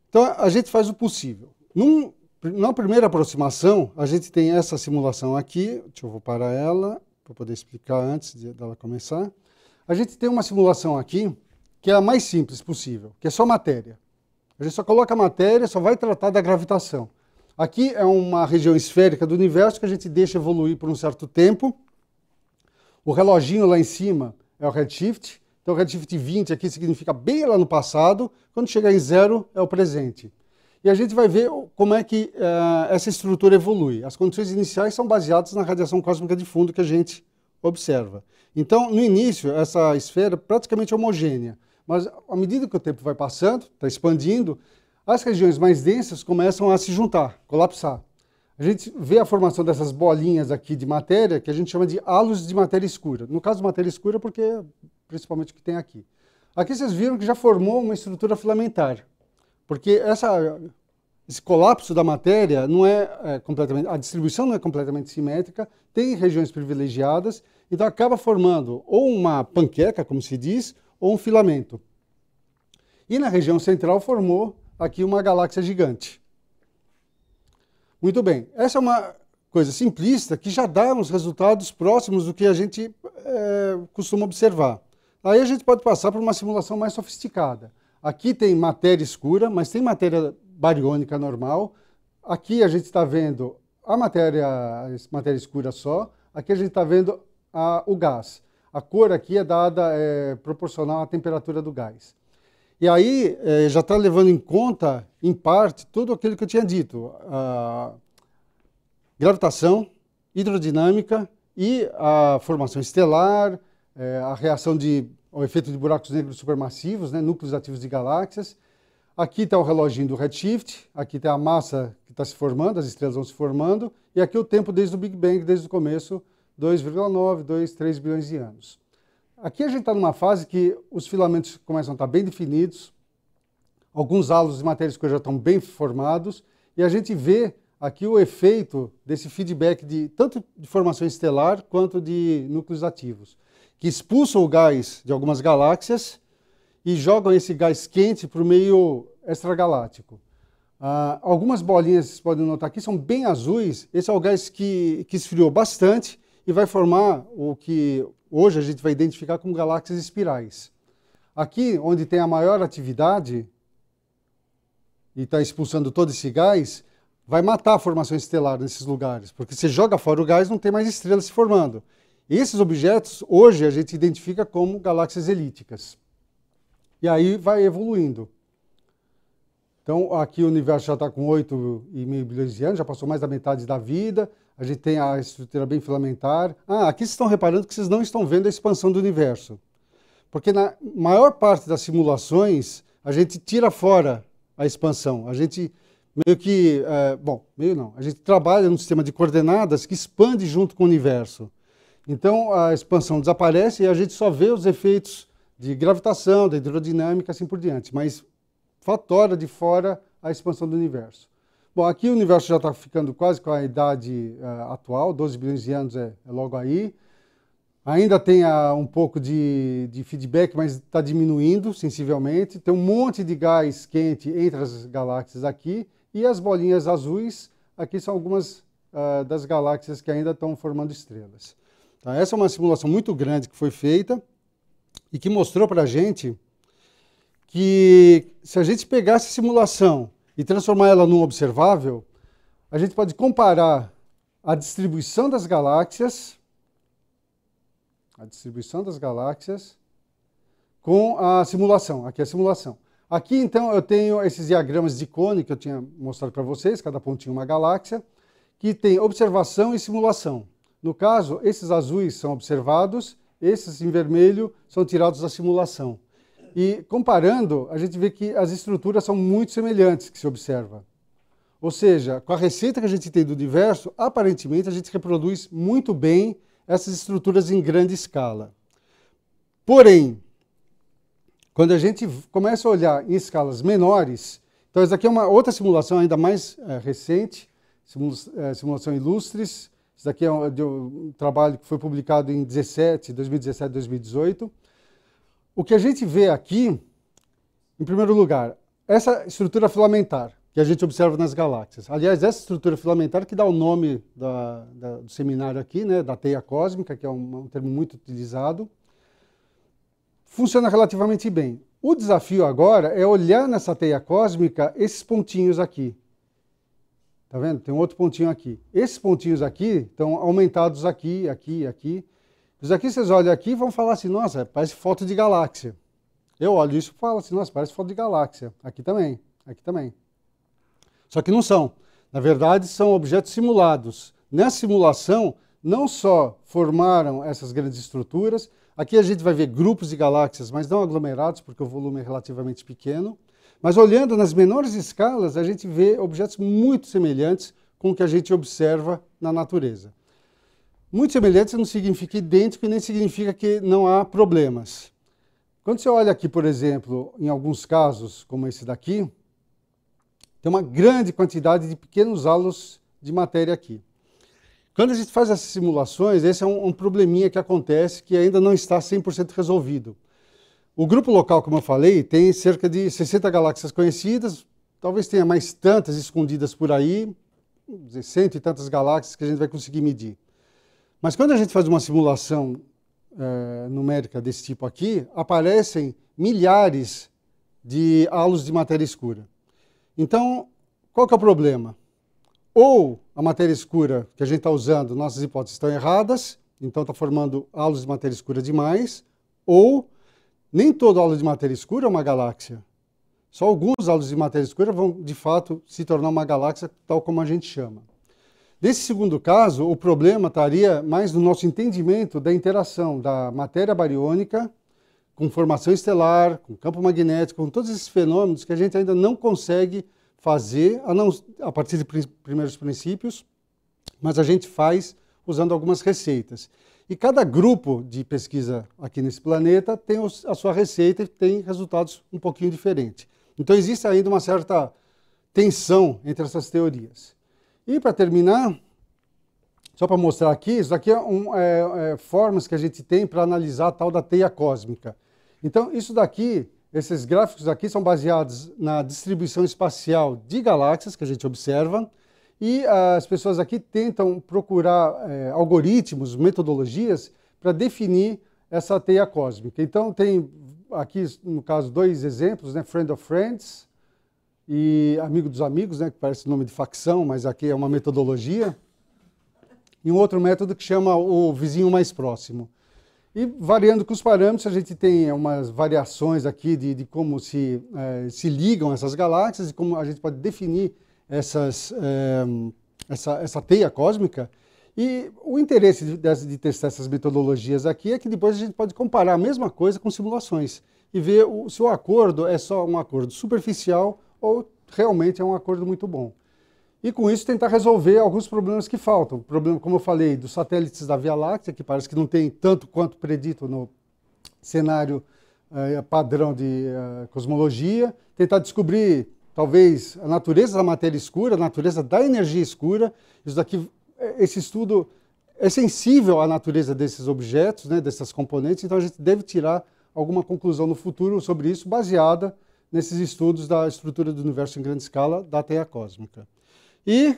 Então, a gente faz o possível. Num, na primeira aproximação, a gente tem essa simulação aqui, deixa eu vou parar ela, para poder explicar antes de, dela começar. A gente tem uma simulação aqui, que é a mais simples possível, que é só matéria. A gente só coloca a matéria, só vai tratar da gravitação. Aqui é uma região esférica do universo que a gente deixa evoluir por um certo tempo. O reloginho lá em cima é o redshift. Então, redshift 20 aqui significa bem lá no passado, quando chegar em zero é o presente. E a gente vai ver como é que uh, essa estrutura evolui. As condições iniciais são baseadas na radiação cósmica de fundo que a gente observa. Então, no início, essa esfera é praticamente homogênea, mas à medida que o tempo vai passando, está expandindo, as regiões mais densas começam a se juntar, colapsar a gente vê a formação dessas bolinhas aqui de matéria, que a gente chama de halos de matéria escura. No caso, matéria escura, porque é principalmente o que tem aqui. Aqui vocês viram que já formou uma estrutura filamentar, porque essa, esse colapso da matéria não é, é completamente, a distribuição não é completamente simétrica, tem regiões privilegiadas, então acaba formando ou uma panqueca, como se diz, ou um filamento. E na região central formou aqui uma galáxia gigante. Muito bem, essa é uma coisa simplista que já dá uns resultados próximos do que a gente é, costuma observar. Aí a gente pode passar para uma simulação mais sofisticada. Aqui tem matéria escura, mas tem matéria bariônica normal. Aqui a gente está vendo a matéria, a matéria escura só. Aqui a gente está vendo a, o gás. A cor aqui é dada é, proporcional à temperatura do gás. E aí é, já está levando em conta, em parte, tudo aquilo que eu tinha dito: a gravitação, hidrodinâmica e a formação estelar, é, a reação de, ao efeito de buracos negros supermassivos, né, núcleos ativos de galáxias. Aqui está o reloginho do redshift, aqui está a massa que está se formando, as estrelas vão se formando, e aqui o tempo desde o Big Bang, desde o começo, 2,9, 2, 3 bilhões de anos. Aqui a gente está numa fase que os filamentos começam a estar tá bem definidos, alguns halos de matéria escura já estão bem formados, e a gente vê aqui o efeito desse feedback de tanto de formação estelar quanto de núcleos ativos, que expulsam o gás de algumas galáxias e jogam esse gás quente para o meio extragaláctico. Ah, algumas bolinhas, vocês podem notar aqui, são bem azuis. Esse é o gás que, que esfriou bastante e vai formar o que hoje a gente vai identificar como galáxias espirais. Aqui, onde tem a maior atividade e está expulsando todo esse gás, vai matar a formação estelar nesses lugares, porque você joga fora o gás, não tem mais estrelas se formando. E esses objetos, hoje, a gente identifica como galáxias elípticas. E aí vai evoluindo. Então, aqui o universo já está com 8,5 bilhões de anos, já passou mais da metade da vida, a gente tem a estrutura bem filamentar. Ah, aqui vocês estão reparando que vocês não estão vendo a expansão do universo. Porque na maior parte das simulações, a gente tira fora a expansão. A gente meio que. É, bom, meio não. A gente trabalha num sistema de coordenadas que expande junto com o universo. Então a expansão desaparece e a gente só vê os efeitos de gravitação, da hidrodinâmica, assim por diante. Mas fatora de fora a expansão do universo. Bom, aqui o universo já está ficando quase com a idade uh, atual, 12 bilhões de anos é, é logo aí. Ainda tem uh, um pouco de, de feedback, mas está diminuindo sensivelmente. Tem um monte de gás quente entre as galáxias aqui. E as bolinhas azuis, aqui são algumas uh, das galáxias que ainda estão formando estrelas. Tá? Essa é uma simulação muito grande que foi feita e que mostrou para a gente que se a gente pegasse a simulação e transformar ela num observável, a gente pode comparar a distribuição das galáxias, a distribuição das galáxias, com a simulação. Aqui é a simulação. Aqui, então, eu tenho esses diagramas de cone que eu tinha mostrado para vocês, cada pontinho uma galáxia, que tem observação e simulação. No caso, esses azuis são observados, esses em vermelho são tirados da simulação. E comparando, a gente vê que as estruturas são muito semelhantes que se observa. Ou seja, com a receita que a gente tem do universo, aparentemente a gente reproduz muito bem essas estruturas em grande escala. Porém, quando a gente começa a olhar em escalas menores, então isso aqui é uma outra simulação ainda mais é, recente, eh, simulação Ilustres, isso daqui é um, um, trabalho que foi publicado em 17, 2017, 2018. O que a gente vê aqui, em primeiro lugar, essa estrutura filamentar que a gente observa nas galáxias. Aliás, essa estrutura filamentar que dá o nome da, da, do seminário aqui, né, da teia cósmica, que é um, um termo muito utilizado, funciona relativamente bem. O desafio agora é olhar nessa teia cósmica esses pontinhos aqui. Tá vendo? Tem um outro pontinho aqui. Esses pontinhos aqui estão aumentados aqui, aqui, aqui. Os aqui vocês olham aqui e vão falar assim, nossa, parece foto de galáxia. Eu olho isso e falo assim, nossa, parece foto de galáxia. Aqui também, aqui também. Só que não são. Na verdade, são objetos simulados. Nessa simulação, não só formaram essas grandes estruturas, aqui a gente vai ver grupos de galáxias, mas não aglomerados, porque o volume é relativamente pequeno. Mas olhando nas menores escalas, a gente vê objetos muito semelhantes com o que a gente observa na natureza. Muito semelhantes não significa idêntico e nem significa que não há problemas. Quando você olha aqui, por exemplo, em alguns casos, como esse daqui, tem uma grande quantidade de pequenos halos de matéria aqui. Quando a gente faz essas simulações, esse é um, um probleminha que acontece que ainda não está 100% resolvido. O grupo local, como eu falei, tem cerca de 60 galáxias conhecidas, talvez tenha mais tantas escondidas por aí, cento e tantas galáxias que a gente vai conseguir medir. Mas quando a gente faz uma simulação é, numérica desse tipo aqui, aparecem milhares de halos de matéria escura. Então, qual que é o problema? Ou a matéria escura que a gente está usando, nossas hipóteses estão erradas, então está formando halos de matéria escura demais, ou nem todo halo de matéria escura é uma galáxia. Só alguns halos de matéria escura vão, de fato, se tornar uma galáxia tal como a gente chama. Nesse segundo caso, o problema estaria mais no nosso entendimento da interação da matéria bariônica com formação estelar, com campo magnético, com todos esses fenômenos que a gente ainda não consegue fazer a, não, a partir de primeiros princípios, mas a gente faz usando algumas receitas. E cada grupo de pesquisa aqui nesse planeta tem a sua receita e tem resultados um pouquinho diferentes. Então existe ainda uma certa tensão entre essas teorias. E para terminar, só para mostrar aqui, isso aqui é, um, é, é formas que a gente tem para analisar a tal da teia cósmica. Então, isso daqui, esses gráficos aqui são baseados na distribuição espacial de galáxias que a gente observa, e as pessoas aqui tentam procurar é, algoritmos, metodologias para definir essa teia cósmica. Então, tem aqui, no caso, dois exemplos, né? Friend of Friends, e amigo dos amigos, né, que parece nome de facção, mas aqui é uma metodologia, e um outro método que chama o vizinho mais próximo. E variando com os parâmetros, a gente tem umas variações aqui de, de como se, eh, se ligam essas galáxias e como a gente pode definir essas, eh, essa, essa teia cósmica. E o interesse de, de, de, testar essas metodologias aqui é que depois a gente pode comparar a mesma coisa com simulações e ver o, se o acordo é só um acordo superficial ou realmente é um acordo muito bom. E com isso tentar resolver alguns problemas que faltam. problema, como eu falei, dos satélites da Via Láctea, que parece que não tem tanto quanto predito no cenário eh, padrão de eh, cosmologia. Tentar descobrir, talvez, a natureza da matéria escura, a natureza da energia escura. Isso daqui, eh, esse estudo é sensível à natureza desses objetos, né, dessas componentes, então a gente deve tirar alguma conclusão no futuro sobre isso, baseada nesses estudos da estrutura do universo em grande escala da teia cósmica. E,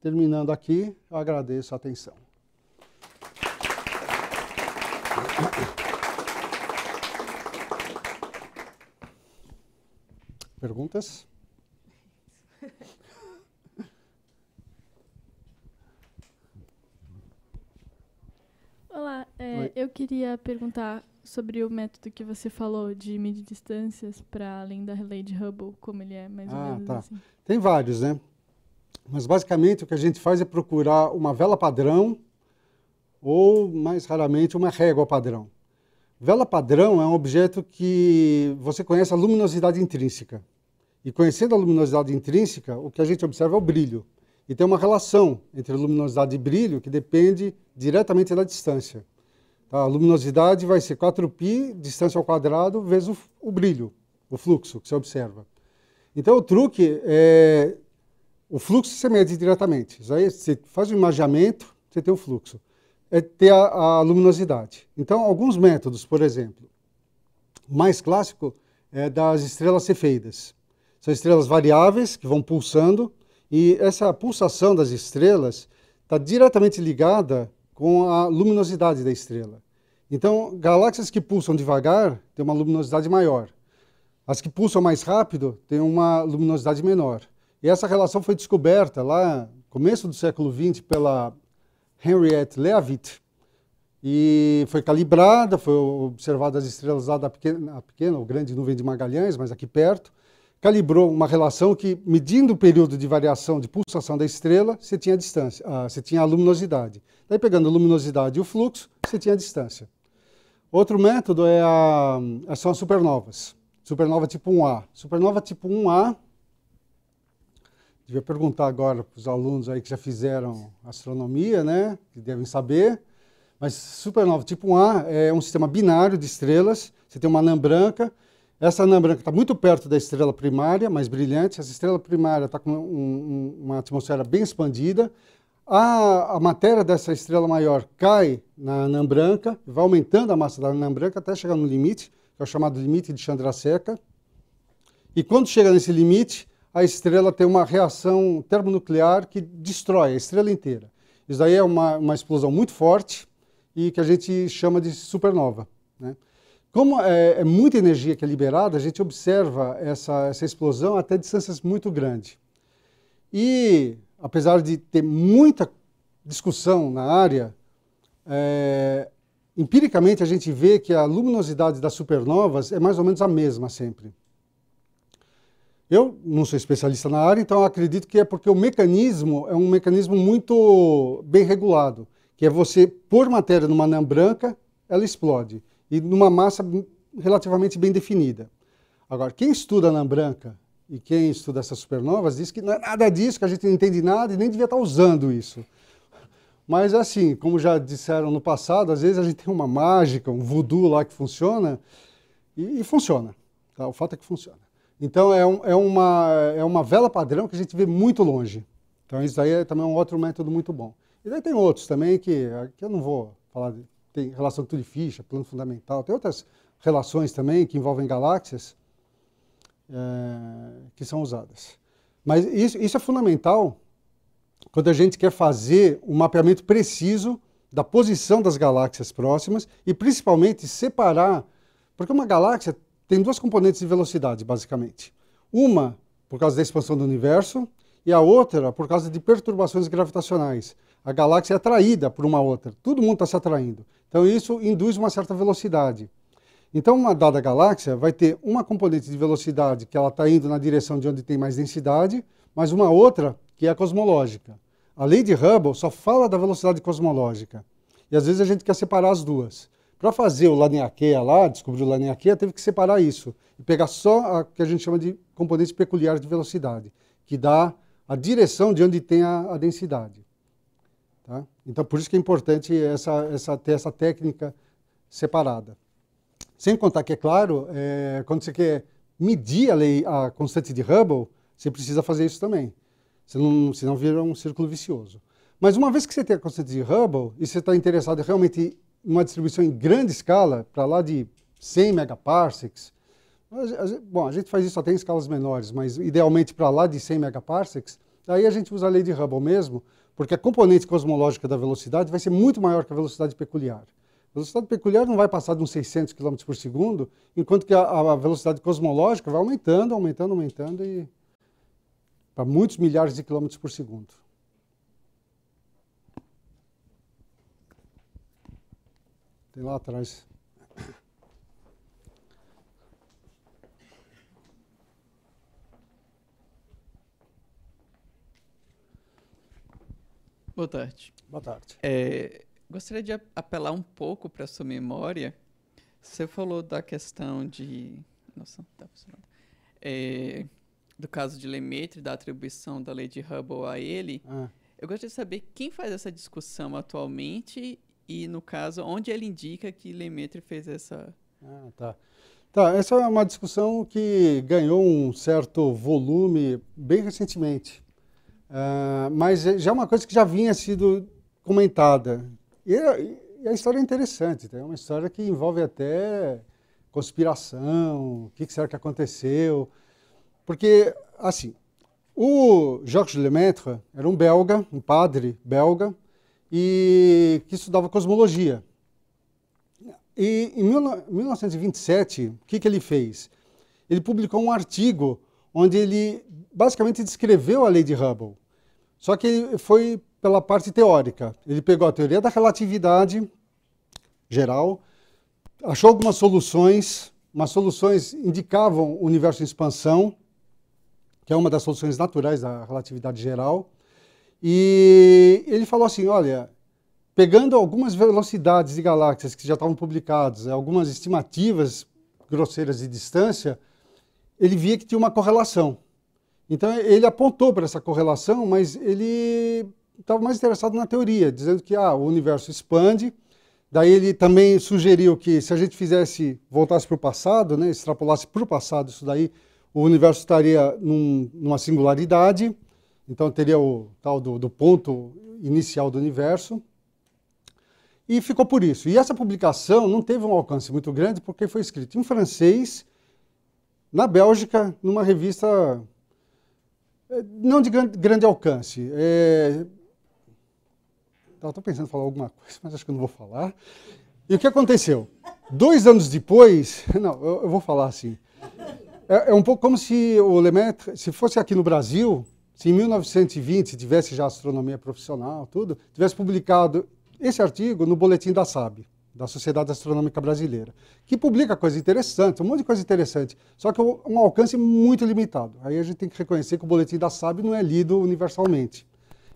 terminando aqui, eu agradeço a atenção. Perguntas? Olá, é, eu queria perguntar sobre o método que você falou de medir distâncias para além da lei de Hubble, como ele é mais ou ah, menos tá. assim. Tem vários, né? Mas basicamente o que a gente faz é procurar uma vela padrão ou, mais raramente, uma régua padrão. Vela padrão é um objeto que você conhece a luminosidade intrínseca. E conhecendo a luminosidade intrínseca, o que a gente observa é o brilho. E tem uma relação entre luminosidade e brilho que depende diretamente da distância. Tá? A luminosidade vai ser 4π, distância ao quadrado, vezes o, o brilho, o fluxo que você observa. Então o truque é o fluxo você mede diretamente. Isso aí você faz o imaginamento, você tem o fluxo. É ter a, a, luminosidade. Então, alguns métodos, por exemplo, o mais clássico é das estrelas cefeidas. São estrelas variáveis que vão pulsando e essa pulsação das estrelas está diretamente ligada com a luminosidade da estrela. Então, galáxias que pulsam devagar têm uma luminosidade maior. As que pulsam mais rápido têm uma luminosidade menor. E essa relação foi descoberta lá no começo do século XX pela Henriette Leavitt e foi calibrada, foi observada as estrelas lá da pequena, pequena ou grande nuvem de Magalhães, mas aqui perto, calibrou uma relação que, medindo o período de variação de pulsação da estrela, você tinha a distância, ah, você tinha a luminosidade. Daí, pegando a luminosidade e o fluxo, você tinha a distância. Outro método é a, é são as supernovas. Supernova tipo 1A. Supernova tipo 1A, devia perguntar agora para os alunos aí que já fizeram astronomia, né, que devem saber, mas supernova tipo 1A é um sistema binário de estrelas, você tem uma anã branca, essa anã branca está muito perto da estrela primária, mais brilhante. Essa estrela primária está com um, um, uma atmosfera bem expandida. A, a, matéria dessa estrela maior cai na anã branca, vai aumentando a massa da anã branca até chegar no limite, que é o chamado limite de Chandrasekhar. E quando chega nesse limite, a estrela tem uma reação termonuclear que destrói a estrela inteira. Isso daí é uma, uma explosão muito forte e que a gente chama de supernova. Né? Como é, é, muita energia que é liberada, a gente observa essa, essa explosão até distâncias muito grandes. E, apesar de ter muita discussão na área, é, empiricamente a gente vê que a luminosidade das supernovas é mais ou menos a mesma sempre. Eu não sou especialista na área, então acredito que é porque o mecanismo é um mecanismo muito bem regulado, que é você pôr matéria numa anã branca, ela explode e numa massa relativamente bem definida. Agora, quem estuda lã branca e quem estuda essas supernovas diz que não é nada disso, que a gente não entende nada e nem devia estar usando isso. Mas assim, como já disseram no passado, às vezes a gente tem uma mágica, um voodoo lá que funciona e, e funciona. Tá? O fato é que funciona. Então é, um, é, uma, é uma vela padrão que a gente vê muito longe. Então isso aí é também é um outro método muito bom. E daí tem outros também que, que eu não vou falar de, tem relação com tudo de ficha, plano fundamental, tem outras relações também que envolvem galáxias é, que são usadas. Mas isso, isso é fundamental quando a gente quer fazer um mapeamento preciso da posição das galáxias próximas e principalmente separar, porque uma galáxia tem duas componentes de velocidade, basicamente. Uma por causa da expansão do universo e a outra por causa de perturbações gravitacionais. A galáxia é atraída por uma outra, todo mundo está se atraindo. Então isso induz uma certa velocidade. Então uma dada galáxia vai ter uma componente de velocidade que ela está indo na direção de onde tem mais densidade, mas uma outra que é a cosmológica. A lei de Hubble só fala da velocidade cosmológica. E às vezes a gente quer separar as duas. Para fazer o Laniakea lá, descobrir o Laniakea, teve que separar isso e pegar só a que a gente chama de componente peculiar de velocidade, que dá a direção de onde tem a, a densidade. Então, por isso que é importante essa, essa, ter essa técnica separada. Sem contar que, é claro, é, quando você quer medir a, lei, a constante de Hubble, você precisa fazer isso também. Senão, senão vira um círculo vicioso. Mas uma vez que você tem a constante de Hubble e você está interessado realmente em uma distribuição em grande escala, para lá de 100 megaparsecs, bom, a gente faz isso até em escalas menores, mas idealmente para lá de 100 megaparsecs, aí a gente usa a lei de Hubble mesmo, porque a componente cosmológica da velocidade vai ser muito maior que a velocidade peculiar. A velocidade peculiar não vai passar de uns 600 km por segundo, enquanto que a, a velocidade cosmológica vai aumentando, aumentando, aumentando e para muitos milhares de quilômetros por segundo. Tem lá atrás Boa tarde. Boa tarde. É, gostaria de apelar um pouco para a sua memória. Você falou da questão de. Nossa, tá funcionando. É, do caso de Lemaitre, da atribuição da lei de Hubble a ele. Ah. Eu gostaria de saber quem faz essa discussão atualmente e, no caso, onde ele indica que Lemaitre fez essa. Ah, tá. Tá, essa é uma discussão que ganhou um certo volume bem recentemente. Uh, mas é, já é uma coisa que já vinha sido comentada. E, é, e a história é interessante, né? é uma história que envolve até conspiração, o que, que será que aconteceu. Porque, assim, o Jacques Lemaitre era um belga, um padre belga, e que estudava cosmologia. E em 1927, o que, que ele fez? Ele publicou um artigo onde ele basicamente descreveu a lei de Hubble. Só que ele foi pela parte teórica. Ele pegou a teoria da relatividade geral, achou algumas soluções, umas soluções indicavam o universo em expansão, que é uma das soluções naturais da relatividade geral. E ele falou assim: olha, pegando algumas velocidades de galáxias que já estavam publicadas, algumas estimativas grosseiras de distância, ele via que tinha uma correlação. Então ele apontou para essa correlação, mas ele estava mais interessado na teoria, dizendo que ah, o universo expande. Daí ele também sugeriu que se a gente fizesse, voltasse para o passado, né, extrapolasse para o passado isso daí, o universo estaria num, numa singularidade, então teria o tal do, do ponto inicial do universo. E ficou por isso. E essa publicação não teve um alcance muito grande porque foi escrita em francês na Bélgica, numa revista eh, não de grande, grande alcance. É... Eh, estou pensando em falar alguma coisa, mas acho que não vou falar. E o que aconteceu? Dois anos depois, não, eu, eu vou falar assim. É, é, um pouco como se o Lemaitre, se fosse aqui no Brasil, se em 1920 tivesse já astronomia profissional, tudo, tivesse publicado esse artigo no boletim da SAB da Sociedade Astronômica Brasileira, que publica coisas interessantes, um monte de coisa interessante, só que é um alcance muito limitado. Aí a gente tem que reconhecer que o boletim da SAB não é lido universalmente.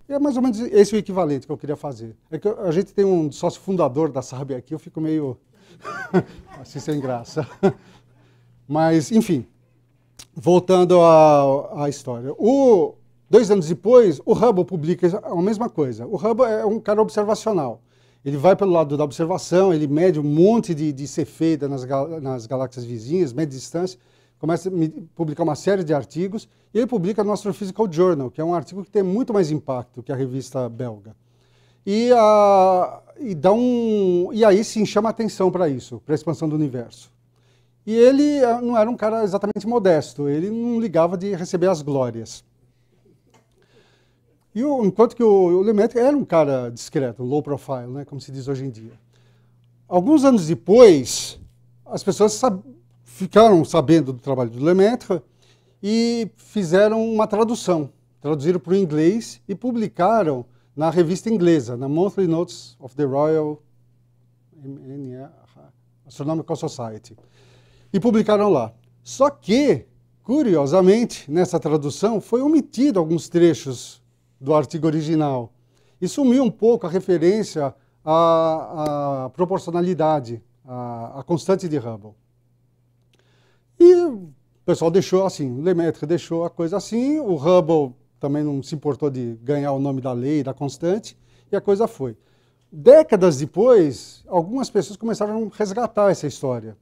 E é mais ou menos esse o equivalente que eu queria fazer. É que a gente tem um sócio fundador da SAB aqui, eu fico meio assim sem graça. Mas, enfim, voltando à, à história. O, dois anos depois, o Hubble publica a mesma coisa. O Hubble é um cara observacional. Ele vai pelo lado da observação, ele mede um monte de, de Cefeida nas, nas galáxias vizinhas, mede distância, começa a publicar uma série de artigos e ele publica no Astrophysical Journal, que é um artigo que tem muito mais impacto que a revista belga. E, a, ah, e, dá um, e aí sim chama atenção para isso, para a expansão do universo. E ele ah, não era um cara exatamente modesto, ele não ligava de receber as glórias. E o, enquanto que o, o Lemaitre era um cara discreto, low profile, né, como se diz hoje em dia. Alguns anos depois, as pessoas sab ficaram sabendo do trabalho do Lemaitre e fizeram uma tradução. Traduziram para o inglês e publicaram na revista inglesa, na Monthly Notes of the Royal Astronomical Society. E publicaram lá. Só que, curiosamente, nessa tradução foi omitido alguns trechos do artigo original. E sumiu um pouco a referência à, à proporcionalidade, à, à, constante de Hubble. E o pessoal deixou assim, Lemaitre deixou a coisa assim, o Hubble também não se importou de ganhar o nome da lei, da constante, e a coisa foi. Décadas depois, algumas pessoas começaram a resgatar essa história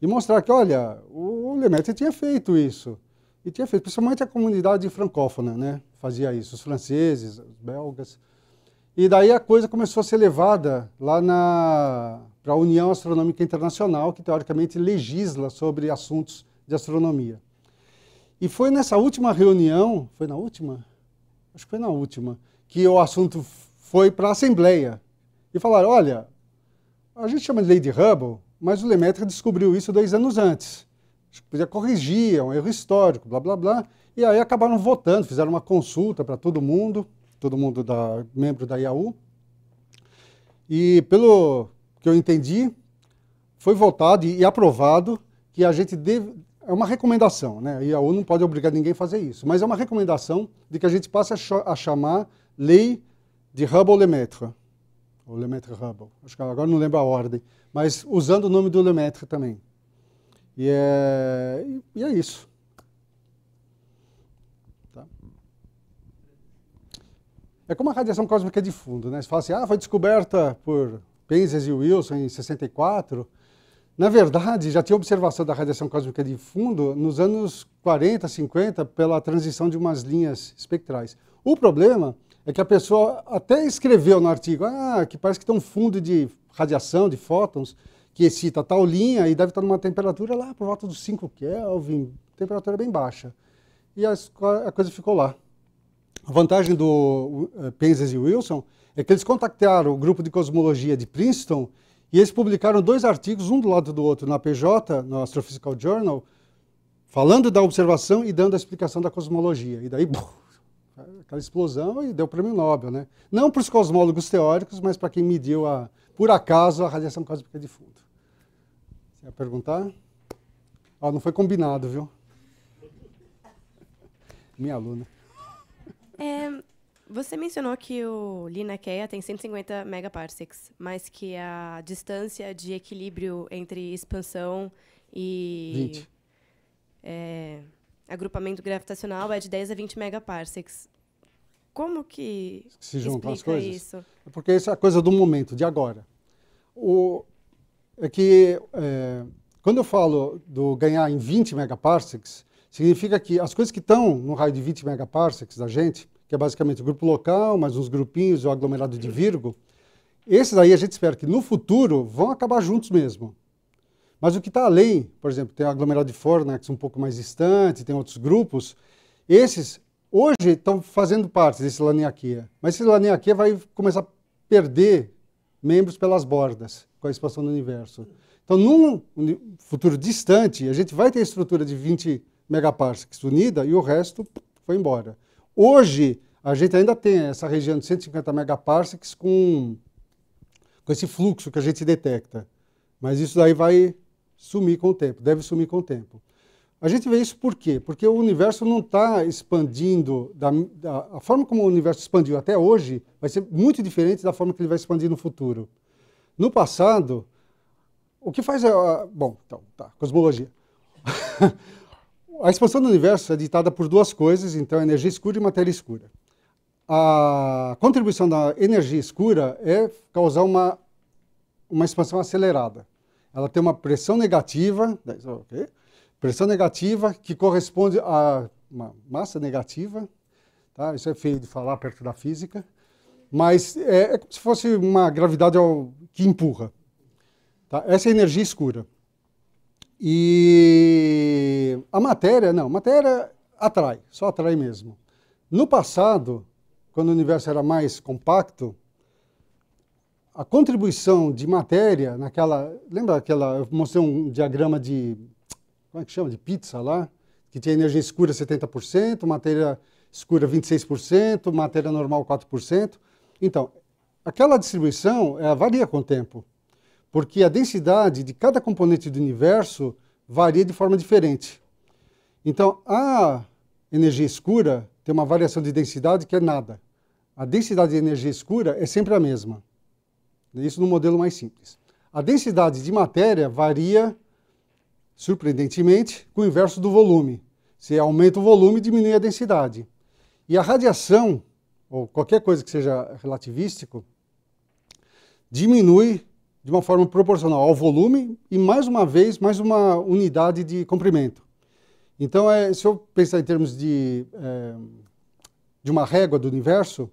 e mostrar que, olha, o Lemaitre tinha feito isso. E tinha feito, principalmente a comunidade francófona, né? Fazia isso, os franceses, os belgas. E daí a coisa começou a ser levada lá na para a União Astronômica Internacional, que teoricamente legisla sobre assuntos de astronomia. E foi nessa última reunião, foi na última? Acho que foi na última, que o assunto foi para a Assembleia. E falaram: olha, a gente chama de Lady Hubble, mas o Lemaitre descobriu isso dois anos antes podia corrigir, é um erro histórico, blá blá blá. E aí acabaram votando, fizeram uma consulta para todo mundo, todo mundo da, membro da IAU. E pelo que eu entendi, foi votado e, e aprovado que a gente deve, é uma recomendação, né? A IAU não pode obrigar ninguém a fazer isso, mas é uma recomendação de que a gente passe a, ch a chamar lei de Hubble-Lemaitre, ou Lemaitre-Hubble, acho que agora não lembro a ordem, mas usando o nome do Lemaitre também. E é, e é isso. Tá? É como a radiação cósmica é de fundo, né? Você fala assim, ah, foi descoberta por Penzias e Wilson em 64. Na verdade, já tinha observação da radiação cósmica de fundo nos anos 40, 50, pela transição de umas linhas espectrais. O problema é que a pessoa até escreveu no artigo, ah, que parece que tem um fundo de radiação, de fótons, que excita tal linha e deve estar numa temperatura lá por volta dos 5 Kelvin, temperatura bem baixa. E a, a coisa ficou lá. A vantagem do uh, eh, Penzias e Wilson é que eles contactaram o grupo de cosmologia de Princeton e eles publicaram dois artigos, um do lado do outro, na PJ, no Astrophysical Journal, falando da observação e dando a explicação da cosmologia. E daí, buf, aquela explosão e deu o prêmio Nobel, né? Não para os cosmólogos teóricos, mas para quem mediu, a, por acaso, a radiação cósmica de fundo. Quer perguntar? Ah, não foi combinado, viu? Minha aluna. É, você mencionou que o Linakea tem 150 megaparsecs, mas que a distância de equilíbrio entre expansão e é, agrupamento gravitacional é de 10 a 20 megaparsecs. Como que se juntam as coisas? Isso? É porque isso é a coisa do momento, de agora. O, é que é, quando eu falo do ganhar em 20 megaparsecs, significa que as coisas que estão no raio de 20 megaparsecs da gente, que é basicamente o grupo local, mais uns grupinhos, o aglomerado de Virgo, esses aí a gente espera que no futuro vão acabar juntos mesmo. Mas o que está além, por exemplo, tem o aglomerado de Fornax um pouco mais distante, tem outros grupos, esses hoje estão fazendo parte desse Laniaquia. Mas esse Laniaquia vai começar a perder membros pelas bordas com a expansão do universo. Então, num futuro distante, a gente vai ter a estrutura de 20 megaparsecs unida e o resto foi embora. Hoje, a gente ainda tem essa região de 150 megaparsecs com, com esse fluxo que a gente detecta. Mas isso daí vai sumir com o tempo, deve sumir com o tempo. A gente vê isso por quê? Porque o universo não está expandindo, da, da, a forma como o universo expandiu até hoje vai ser muito diferente da forma que ele vai expandir no futuro. No passado, o que faz a. Bom, então, tá, cosmologia. a expansão do universo é ditada por duas coisas, então, energia escura e matéria escura. A contribuição da energia escura é causar uma, uma expansão acelerada. Ela tem uma pressão negativa, okay, Pressão negativa, que corresponde a uma massa negativa, tá? isso é feio de falar perto da física, mas é, é como se fosse uma gravidade ao, que empurra. Tá? Essa é a energia escura. E a matéria, não, matéria atrai, só atrai mesmo. No passado, quando o universo era mais compacto, a contribuição de matéria naquela. Lembra aquela. Eu mostrei um diagrama de como é que chama, de pizza lá, que tinha energia escura 70%, matéria escura 26%, matéria normal 4%. Então, aquela distribuição é, varia com o tempo, porque a densidade de cada componente do universo varia de forma diferente. Então, a energia escura tem uma variação de densidade que é nada. A densidade de energia escura é sempre a mesma. Isso no modelo mais simples. A densidade de matéria varia surpreendentemente, com o inverso do volume. Se aumenta o volume, diminui a densidade. E a radiação, ou qualquer coisa que seja relativístico, diminui de uma forma proporcional ao volume e, mais uma vez, mais uma unidade de comprimento. Então, é, se eu pensar em termos de, é, de uma régua do universo,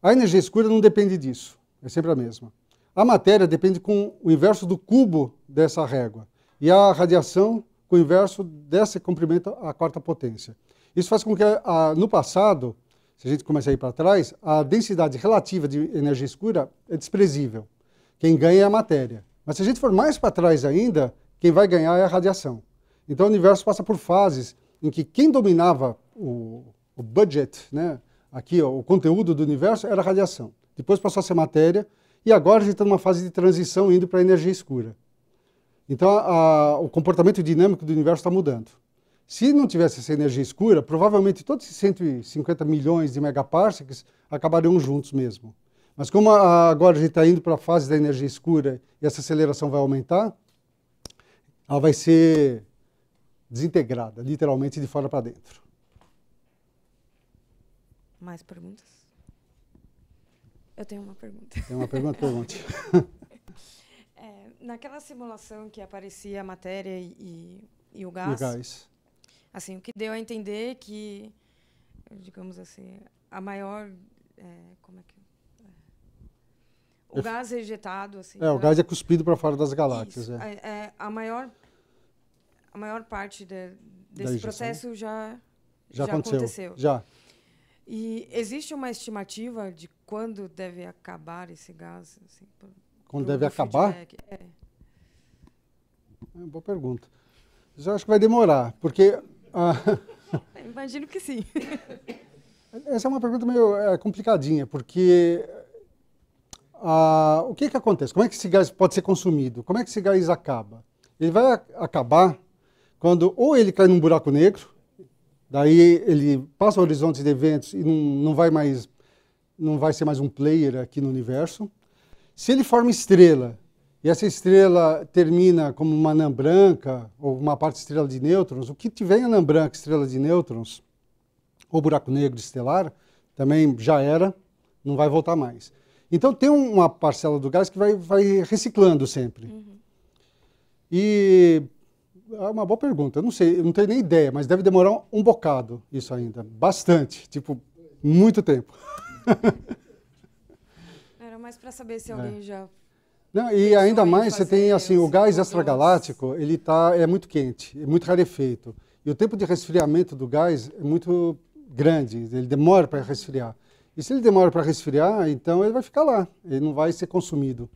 a energia escura não depende disso, é sempre a mesma. A matéria depende com o inverso do cubo dessa régua e a radiação com o inverso desse comprimento à quarta potência. Isso faz com que, a, no passado, se a gente começar a ir para trás, a densidade relativa de energia escura é desprezível. Quem ganha é a matéria. Mas se a gente for mais para trás ainda, quem vai ganhar é a radiação. Então o universo passa por fases em que quem dominava o, o budget, né, aqui ó, o conteúdo do universo, era a radiação. Depois passou a ser matéria, e agora a gente está numa fase de transição indo para a energia escura. Então, a, o comportamento dinâmico do universo está mudando. Se não tivesse essa energia escura, provavelmente todos esses 150 milhões de megaparsecs acabariam juntos mesmo. Mas como a, agora a gente está indo para a fase da energia escura e essa aceleração vai aumentar, ela vai ser desintegrada, literalmente de fora para dentro. Mais perguntas? Eu tenho uma pergunta. Tem uma pergunta? Pergunte. naquela simulação que aparecia a matéria e, e o gás, e o gás. Assim, o que deu a entender que, digamos assim, a maior. É, como é que. É, o gás rejetado. Assim, é, o né? gás é cuspido para fora das galáxias. Isso, é. é. é. a, maior, a maior parte de, desse processo já, já, já aconteceu. aconteceu. Já. E existe uma estimativa de quando deve acabar esse gás? Assim, por quando deve acabar? É. é boa pergunta. Mas eu acho que vai demorar, porque. Ah, Imagino que sim. Essa é uma pergunta meio é, complicadinha, porque ah, o que, que acontece? Como é que esse gás pode ser consumido? Como é que esse gás acaba? Ele vai acabar quando ou ele cai num buraco negro, daí ele passa o horizonte de eventos e não, não vai mais, não vai ser mais um player aqui no universo, se ele forma estrela e essa estrela termina como uma anã branca ou uma parte estrela de nêutrons, o que tiver em anã branca, estrela de nêutrons ou buraco negro estelar, também já era, não vai voltar mais. Então tem uma parcela do gás que vai, vai reciclando sempre. Uhum. E é uma boa pergunta, eu não sei, eu não tenho nem ideia, mas deve demorar um bocado isso ainda, bastante, tipo, muito tempo. mais para saber se é. alguém é. já. Não, e ainda mais você tem assim, o gás extragaláctico, ele tá é muito quente, é muito rarefeito. E o tempo de resfriamento do gás é muito grande, ele demora para resfriar. E se ele demora para resfriar, então ele vai ficar lá, ele não vai ser consumido.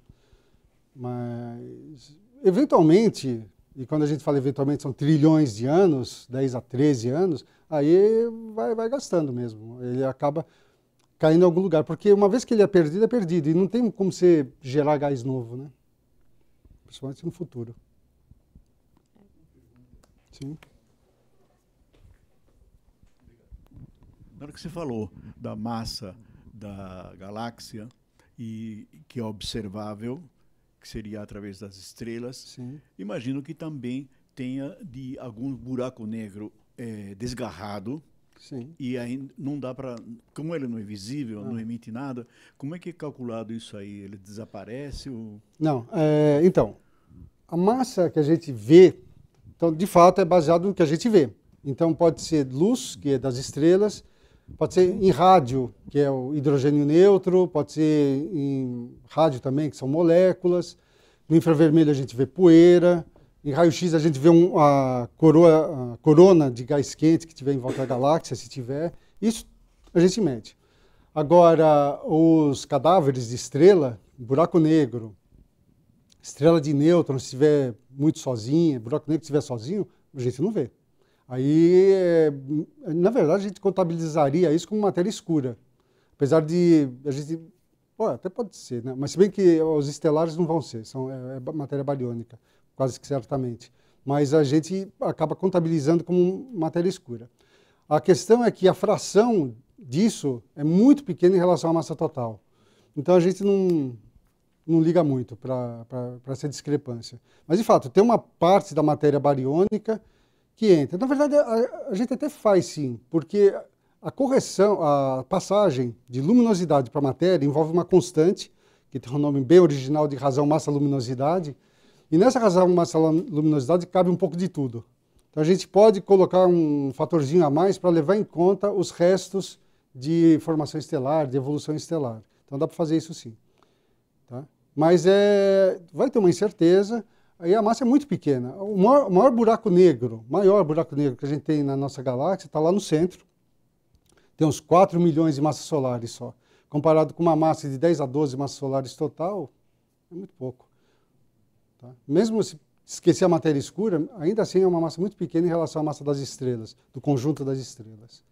Mas eventualmente, e quando a gente fala eventualmente são trilhões de anos, 10 a 13 anos, aí vai, vai gastando mesmo. Ele acaba caindo em algum lugar, porque uma vez que ele é perdido, é perdido, e não tem como você gerar gás novo, né? Principalmente no futuro. Sim. Na hora que você falou da massa da galáxia e que é observável, que seria através das estrelas, Sim. imagino que também tenha de algum buraco negro é, desgarrado Sim. E aí não dá para. Como ele não é visível, não. não ah. emite nada, como é que é calculado isso aí? Ele desaparece? Ou... Não, é, então, a massa que a gente vê, então, de fato, é baseado no que a gente vê. Então, pode ser luz, que é das estrelas, pode ser em rádio, que é o hidrogênio neutro, pode ser em rádio também, que são moléculas. No infravermelho a gente vê poeira, em raio-x a gente vê um, a, coroa, a corona de gás quente que tiver em volta da galáxia, se tiver. Isso a gente mede. Agora, os cadáveres de estrela, buraco negro, estrela de nêutron, se estiver muito sozinha, buraco negro se estiver sozinho, a gente não vê. Aí, é, na verdade, a gente contabilizaria isso como matéria escura. Apesar de a gente. até pode ser, né? Mas se bem que os estelares não vão ser, são é, é matéria bariônica quase que certamente. Mas a gente acaba contabilizando como matéria escura. A questão é que a fração disso é muito pequena em relação à massa total. Então a gente não, não liga muito para essa discrepância. Mas, de fato, tem uma parte da matéria bariônica que entra. Na verdade, a, a gente até faz sim, porque a correção, a passagem de luminosidade para matéria envolve uma constante, que tem um nome bem original de razão massa-luminosidade, e nessa razão luminosidade cabe um pouco de tudo. Então a gente pode colocar um fatorzinho a mais para levar em conta os restos de formação estelar, de evolução estelar. Então dá para fazer isso sim. Tá? Mas é, vai ter uma incerteza, aí a massa é muito pequena. O maior, o maior buraco negro, maior buraco negro que a gente tem na nossa galáxia está lá no centro. Tem uns 4 milhões de massas solares só. Comparado com uma massa de 10 a 12 massas solares total, é muito pouco. Tá? Mesmo se esquecer a matéria escura, ainda assim é uma massa muito pequena em relação à massa das estrelas, do conjunto das estrelas.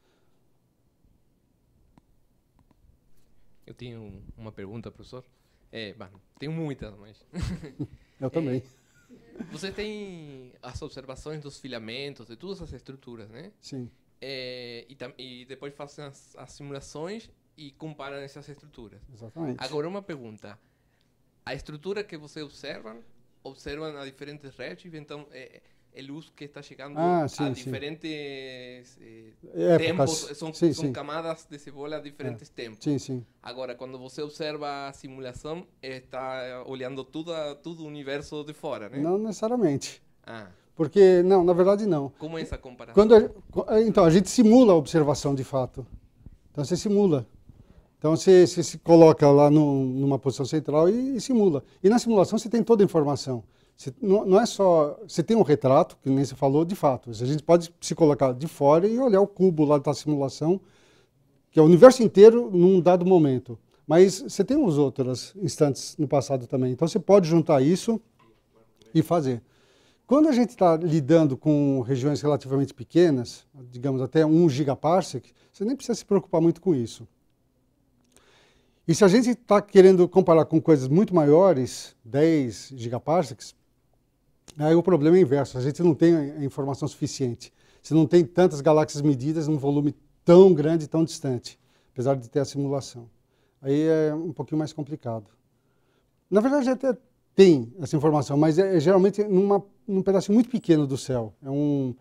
Eu tenho uma pergunta, professor. É, tenho muitas, mas. Eu também. É, você tem as observações dos filamentos, de todas as estruturas, né? Sim. É, e, e, depois fazem as, as, simulações e compara essas estruturas. Exatamente. Agora, uma pergunta. A estrutura que você observa observam a diferentes redes, então é, é luz que está chegando ah, sim, a diferentes eh, tempos, eh, são, sim, são sim. camadas de cebola a diferentes é. tempos. Agora, quando você observa a simulação, está olhando tudo, todo o universo de fora, né? Não necessariamente. Ah. Porque, não, na verdade não. Como é essa comparação? Quando a, então, a gente simula a observação de fato. Então, você simula. Então você, você se coloca lá no, numa posição central e, e, simula. E na simulação você tem toda a informação. Você, não, não, é só. Você tem um retrato, que nem você falou, de fato. A gente pode se colocar de fora e olhar o cubo lá da simulação, que é o universo inteiro num dado momento. Mas você tem os outros instantes no passado também. Então você pode juntar isso e fazer. Quando a gente está lidando com regiões relativamente pequenas, digamos até 1 gigaparsec, você nem precisa se preocupar muito com isso. E se a gente está querendo comparar com coisas muito maiores, 10 gigaparsecs, aí o problema é inverso. A gente não tem a informação suficiente. Você não tem tantas galáxias medidas num volume tão grande tão distante, apesar de ter a simulação. Aí é um pouquinho mais complicado. Na verdade, até tem essa informação, mas é, é geralmente numa, num pedaço muito pequeno do céu. É um,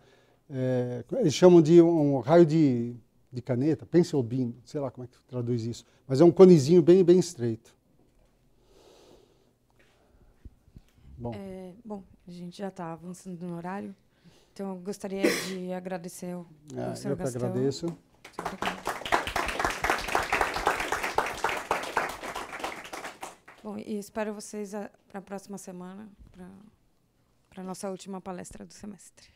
é, eles chamam de um raio de de caneta, pencil bimbo, sei lá como é que traduz isso, mas é um conezinho bem, bem estreito. Bom. É, bom, a gente já está avançando no horário, então eu gostaria de agradecer ao seu ah, é, Eu Gastão. que agradeço. Bom, e espero vocês para a próxima semana, para a nossa última palestra do semestre.